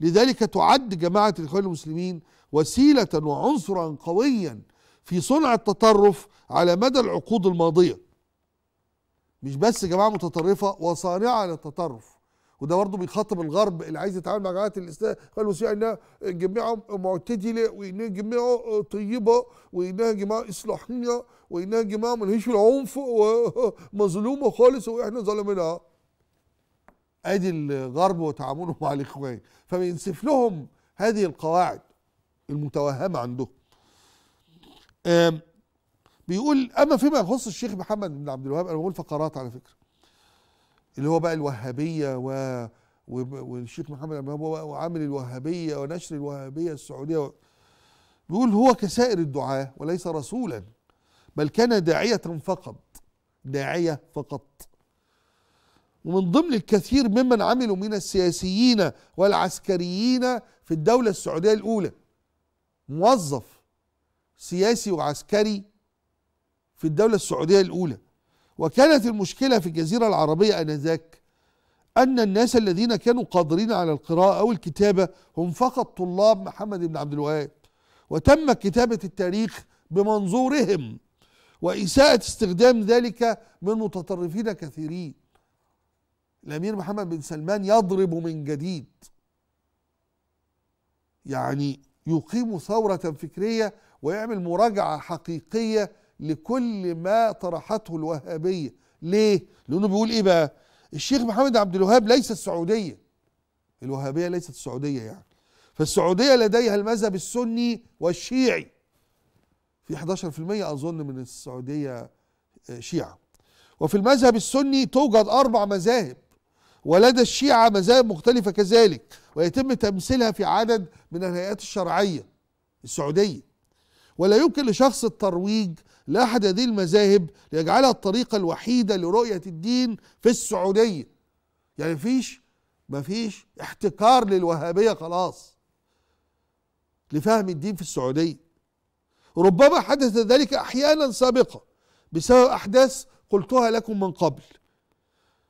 لذلك تعد جماعة الإخوان المسلمين وسيلة وعنصرا قويا في صنع التطرف على مدى العقود الماضية مش بس جماعه متطرفه وصانعه للتطرف وده برضه بيخاطب الغرب اللي عايز يتعامل مع جماعه الاسلام قالوا وسيع انها جماعه معتدله وانها جماعه طيبه وانها جماعه اصلاحيه وانها جماعه ملهيش لهاش العنف ومظلومه خالص واحنا ظلمناها ادي الغرب وتعامله مع الاخوان فبينسف لهم هذه القواعد المتوهمه عندهم بيقول اما فيما يخص الشيخ محمد بن عبد الوهاب انا بقول فقرات على فكره اللي هو بقى الوهابيه و والشيخ محمد عبد الوهاب وعامل الوهابيه ونشر الوهابيه السعوديه و... بيقول هو كسائر الدعاه وليس رسولا بل كان داعيه فقط داعيه فقط ومن ضمن الكثير ممن عملوا من السياسيين والعسكريين في الدوله السعوديه الاولى موظف سياسي وعسكري في الدولة السعودية الأولى وكانت المشكلة في الجزيرة العربية آنذاك أن الناس الذين كانوا قادرين على القراءة أو الكتابة هم فقط طلاب محمد بن عبد الوهاب وتم كتابة التاريخ بمنظورهم وإساءة استخدام ذلك من متطرفين كثيرين الأمير محمد بن سلمان يضرب من جديد يعني يقيم ثورة فكرية ويعمل مراجعة حقيقية لكل ما طرحته الوهابيه ليه لانه بيقول ايه بقى الشيخ محمد عبد الوهاب ليس السعوديه الوهابيه ليست السعوديه يعني فالسعوديه لديها المذهب السني والشيعي في 11% اظن من السعوديه آه، شيعه وفي المذهب السني توجد اربع مذاهب ولدى الشيعه مذاهب مختلفه كذلك ويتم تمثيلها في عدد من الهيئات الشرعيه السعوديه ولا يمكن لشخص الترويج لأحد هذه المذاهب ليجعلها الطريقة الوحيدة لرؤية الدين في السعودية يعني ما مفيش احتكار للوهابية خلاص لفهم الدين في السعودية ربما حدث ذلك أحيانا سابقة بسبب أحداث قلتها لكم من قبل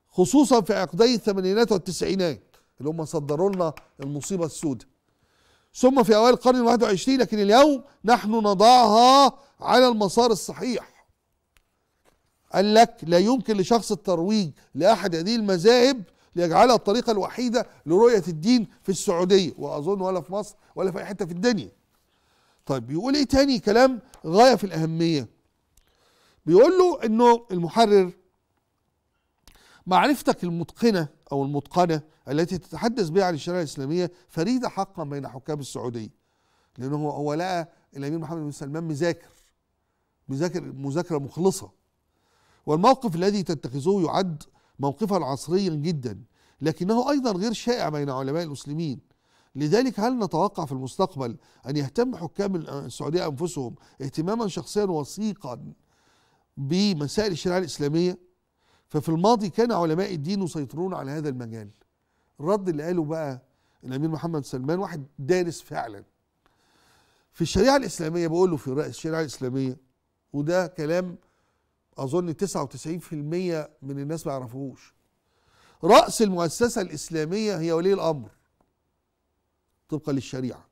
خصوصا في عقدي الثمانينات والتسعينات اللي هم صدروا لنا المصيبة السوداء ثم في أوائل القرن الواحد وعشرين لكن اليوم نحن نضعها على المسار الصحيح قال لك لا يمكن لشخص الترويج لأحد هذه المذاهب ليجعلها الطريقة الوحيدة لرؤية الدين في السعودية وأظن ولا في مصر ولا في أي حتة في الدنيا طيب بيقول إيه تاني كلام غاية في الأهمية بيقول له إنه المحرر معرفتك المتقنة أو المتقنة التي تتحدث بها عن الشريعة الإسلامية فريدة حقا بين حكام السعودية لأنه هو لقى الأمير محمد بن سلمان مذاكر مذاكر مذاكرة مخلصة والموقف الذي تتخذه يعد موقفا عصريا جدا لكنه أيضا غير شائع بين علماء المسلمين لذلك هل نتوقع في المستقبل أن يهتم حكام السعودية أنفسهم اهتماما شخصيا وثيقا بمسائل الشريعة الإسلامية ففي الماضي كان علماء الدين يسيطرون على هذا المجال الرد اللي قاله بقى الامير محمد سلمان واحد دارس فعلا في الشريعه الاسلاميه بقول له في الشريعه الاسلاميه وده كلام اظن 99% من الناس ما يعرفوهوش راس المؤسسه الاسلاميه هي ولي الامر طبقا للشريعه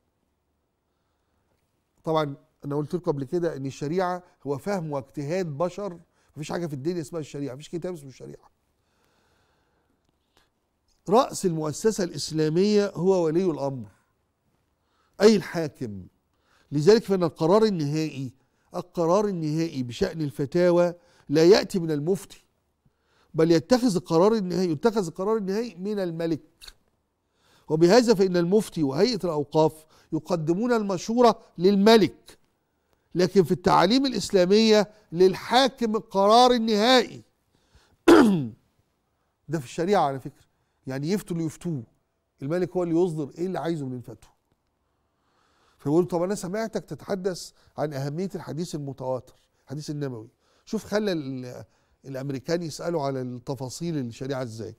طبعا انا قلت لكم قبل كده ان الشريعه هو فهم واجتهاد بشر مفيش حاجه في الدنيا اسمها الشريعه مفيش كتاب اسمه الشريعه رأس المؤسسة الإسلامية هو ولي الأمر أي الحاكم لذلك فإن القرار النهائي القرار النهائي بشأن الفتاوى لا يأتي من المفتي بل يتخذ القرار النهائي يتخذ القرار النهائي من الملك وبهذا فإن المفتي وهيئة الأوقاف يقدمون المشورة للملك لكن في التعاليم الإسلامية للحاكم القرار النهائي ده في الشريعة على فكرة يعني يفتوا اللي يفتوه الملك هو اللي يصدر ايه اللي عايزه من الفتوى فيقول طب انا سمعتك تتحدث عن اهميه الحديث المتواتر الحديث النبوي شوف خلى الامريكان يسالوا على التفاصيل الشريعه ازاي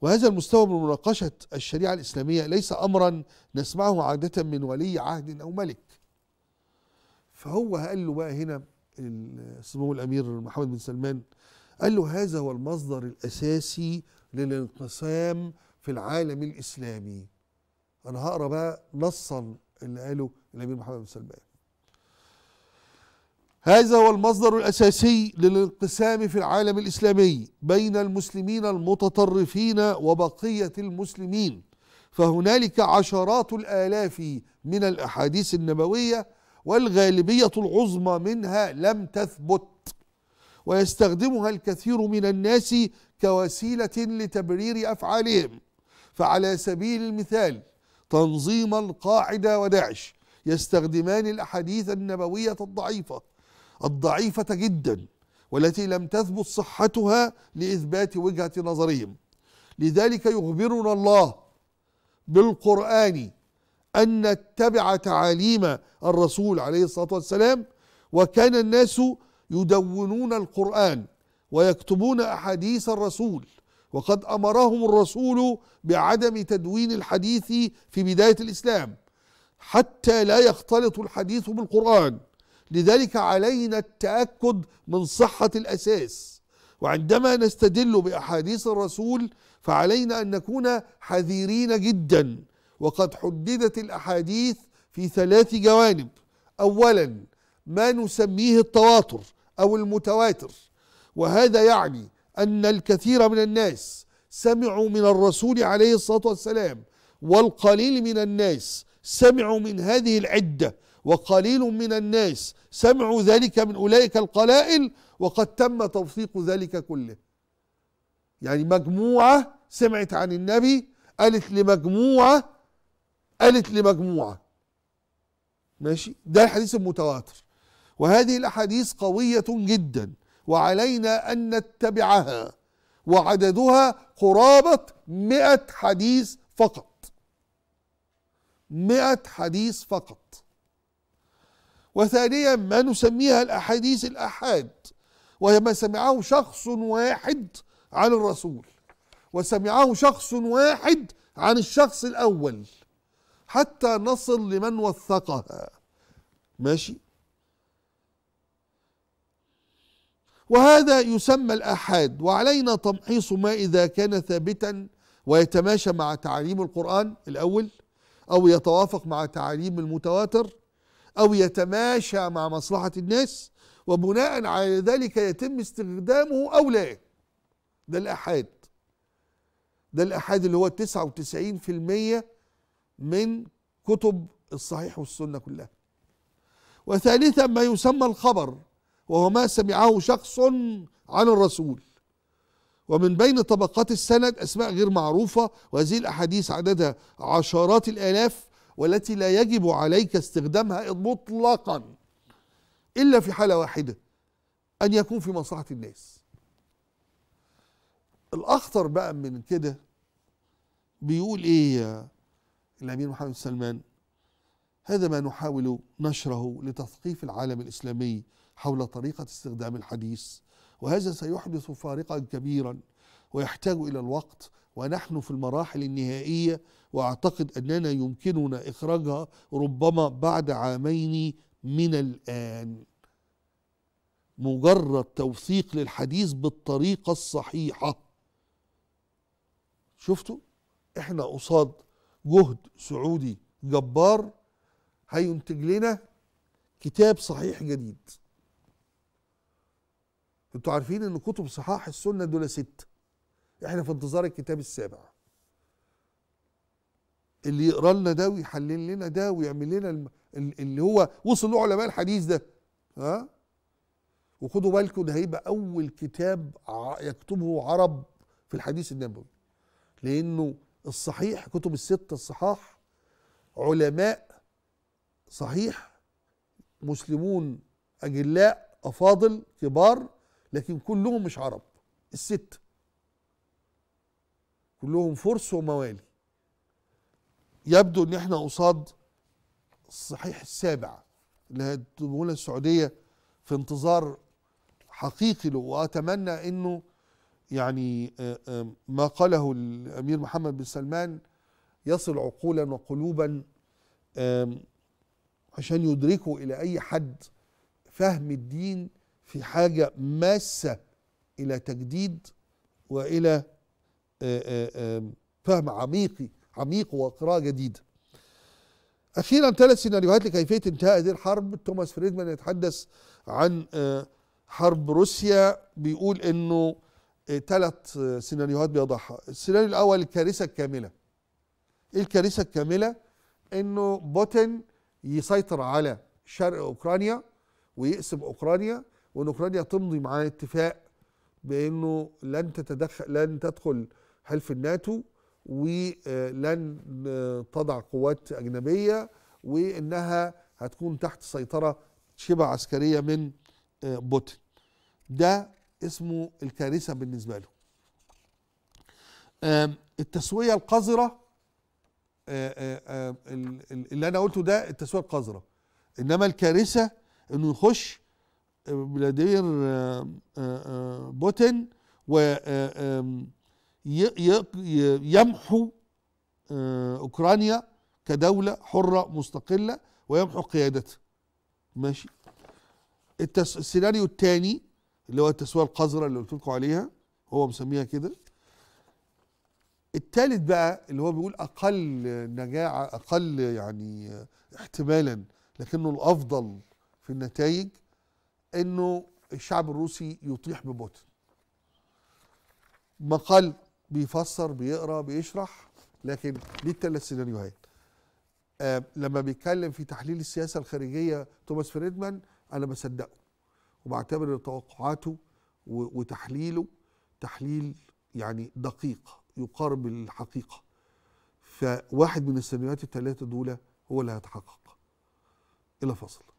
وهذا المستوى من مناقشه الشريعه الاسلاميه ليس امرا نسمعه عاده من ولي عهد او ملك فهو قال له بقى هنا سمو الامير محمد بن سلمان قال له هذا هو المصدر الاساسي للانقسام في العالم الإسلامي أنا هقرأ بقى نصا اللي قاله الأمير محمد بن سلمان هذا هو المصدر الأساسي للانقسام في العالم الإسلامي بين المسلمين المتطرفين وبقية المسلمين فهنالك عشرات الآلاف من الأحاديث النبوية والغالبية العظمى منها لم تثبت ويستخدمها الكثير من الناس كوسيله لتبرير افعالهم فعلى سبيل المثال تنظيم القاعده وداعش يستخدمان الاحاديث النبويه الضعيفه الضعيفه جدا والتي لم تثبت صحتها لاثبات وجهه نظرهم لذلك يخبرنا الله بالقران ان نتبع تعاليم الرسول عليه الصلاه والسلام وكان الناس يدونون القران ويكتبون أحاديث الرسول وقد أمرهم الرسول بعدم تدوين الحديث في بداية الإسلام حتى لا يختلط الحديث بالقرآن لذلك علينا التأكد من صحة الأساس وعندما نستدل بأحاديث الرسول فعلينا أن نكون حذرين جدا وقد حددت الأحاديث في ثلاث جوانب أولا ما نسميه التواتر أو المتواتر وهذا يعني أن الكثير من الناس سمعوا من الرسول عليه الصلاة والسلام والقليل من الناس سمعوا من هذه العدة وقليل من الناس سمعوا ذلك من أولئك القلائل وقد تم توثيق ذلك كله يعني مجموعة سمعت عن النبي قالت لمجموعة قالت لمجموعة ماشي ده الحديث المتواتر وهذه الأحاديث قوية جدا وعلينا أن نتبعها وعددها قرابة مئة حديث فقط مئة حديث فقط وثانيا ما نسميها الأحاديث الأحاد وهي ما سمعه شخص واحد عن الرسول وسمعه شخص واحد عن الشخص الأول حتى نصل لمن وثقها ماشي وهذا يسمى الآحاد وعلينا تمحيص ما إذا كان ثابتا ويتماشى مع تعاليم القرآن الأول أو يتوافق مع تعاليم المتواتر أو يتماشى مع مصلحة الناس وبناء على ذلك يتم استخدامه أو لا ده الآحاد ده الآحاد اللي هو 99% من كتب الصحيح والسنة كلها وثالثا ما يسمى الخبر وهو ما سمعه شخص عن الرسول ومن بين طبقات السند أسماء غير معروفة وهذه الأحاديث عددها عشرات الآلاف والتي لا يجب عليك استخدامها مطلقا إلا في حالة واحدة أن يكون في مصلحة الناس الأخطر بقى من كده بيقول إيه الأمير محمد سلمان هذا ما نحاول نشره لتثقيف العالم الإسلامي حول طريقة استخدام الحديث وهذا سيحدث فارقا كبيرا ويحتاج إلى الوقت ونحن في المراحل النهائية وأعتقد أننا يمكننا إخراجها ربما بعد عامين من الآن مجرد توثيق للحديث بالطريقة الصحيحة شفتوا احنا قصاد جهد سعودي جبار هينتج لنا كتاب صحيح جديد انتوا عارفين ان كتب صحاح السنه دول ست احنا في انتظار الكتاب السابع اللي يقرا لنا ده ويحلل لنا ده ويعمل لنا الم... اللي هو وصل له علماء الحديث ده ها وخدوا بالكم ده هيبقى اول كتاب يكتبه عرب في الحديث النبوي لانه الصحيح كتب الستة الصحاح علماء صحيح مسلمون اجلاء افاضل كبار لكن كلهم مش عرب الست كلهم فرس وموالي يبدو ان احنا قصاد الصحيح السابع اللي هتقوله السعوديه في انتظار حقيقي له واتمنى انه يعني آه، آه، ما قاله الامير محمد بن سلمان يصل عقولا وقلوبا عشان يدركوا الى اي حد فهم الدين في حاجة ماسة إلى تجديد وإلى آه، آه، فهم عميقي عميق وقراءة جديدة أخيرا ثلاث سيناريوهات لكيفية انتهاء هذه الحرب توماس فريدمان يتحدث عن آه، حرب روسيا بيقول أنه ثلاث سيناريوهات بيضعها السيناريو الأول الكارثة الكاملة إيه الكارثة الكاملة أنه بوتين يسيطر على شرق أوكرانيا ويقسم أوكرانيا وان اوكرانيا تمضي معاه اتفاق بانه لن تتدخل لن تدخل حلف الناتو ولن تضع قوات اجنبيه وانها هتكون تحت سيطره شبه عسكريه من آه، بوتين ده اسمه الكارثه بالنسبه له التسويه القذره آه، آه، اللي انا قلته ده التسويه القذره انما الكارثه انه يخش فلاديمير بوتين و يمحو اوكرانيا كدوله حره مستقله ويمحو قيادتها ماشي التس... السيناريو الثاني اللي هو التسويه القذره اللي قلت لكم عليها هو مسميها كده الثالث بقى اللي هو بيقول اقل نجاعه اقل يعني احتمالا لكنه الافضل في النتائج انه الشعب الروسي يطيح ببوتين مقال بيفسر بيقرا بيشرح لكن ليه الثلاث سيناريوهات آه لما بيتكلم في تحليل السياسه الخارجيه توماس فريدمان انا بصدقه وبعتبر توقعاته وتحليله تحليل يعني دقيق يقارب الحقيقه فواحد من السيناريوهات الثلاثه دول هو اللي هيتحقق الى فصل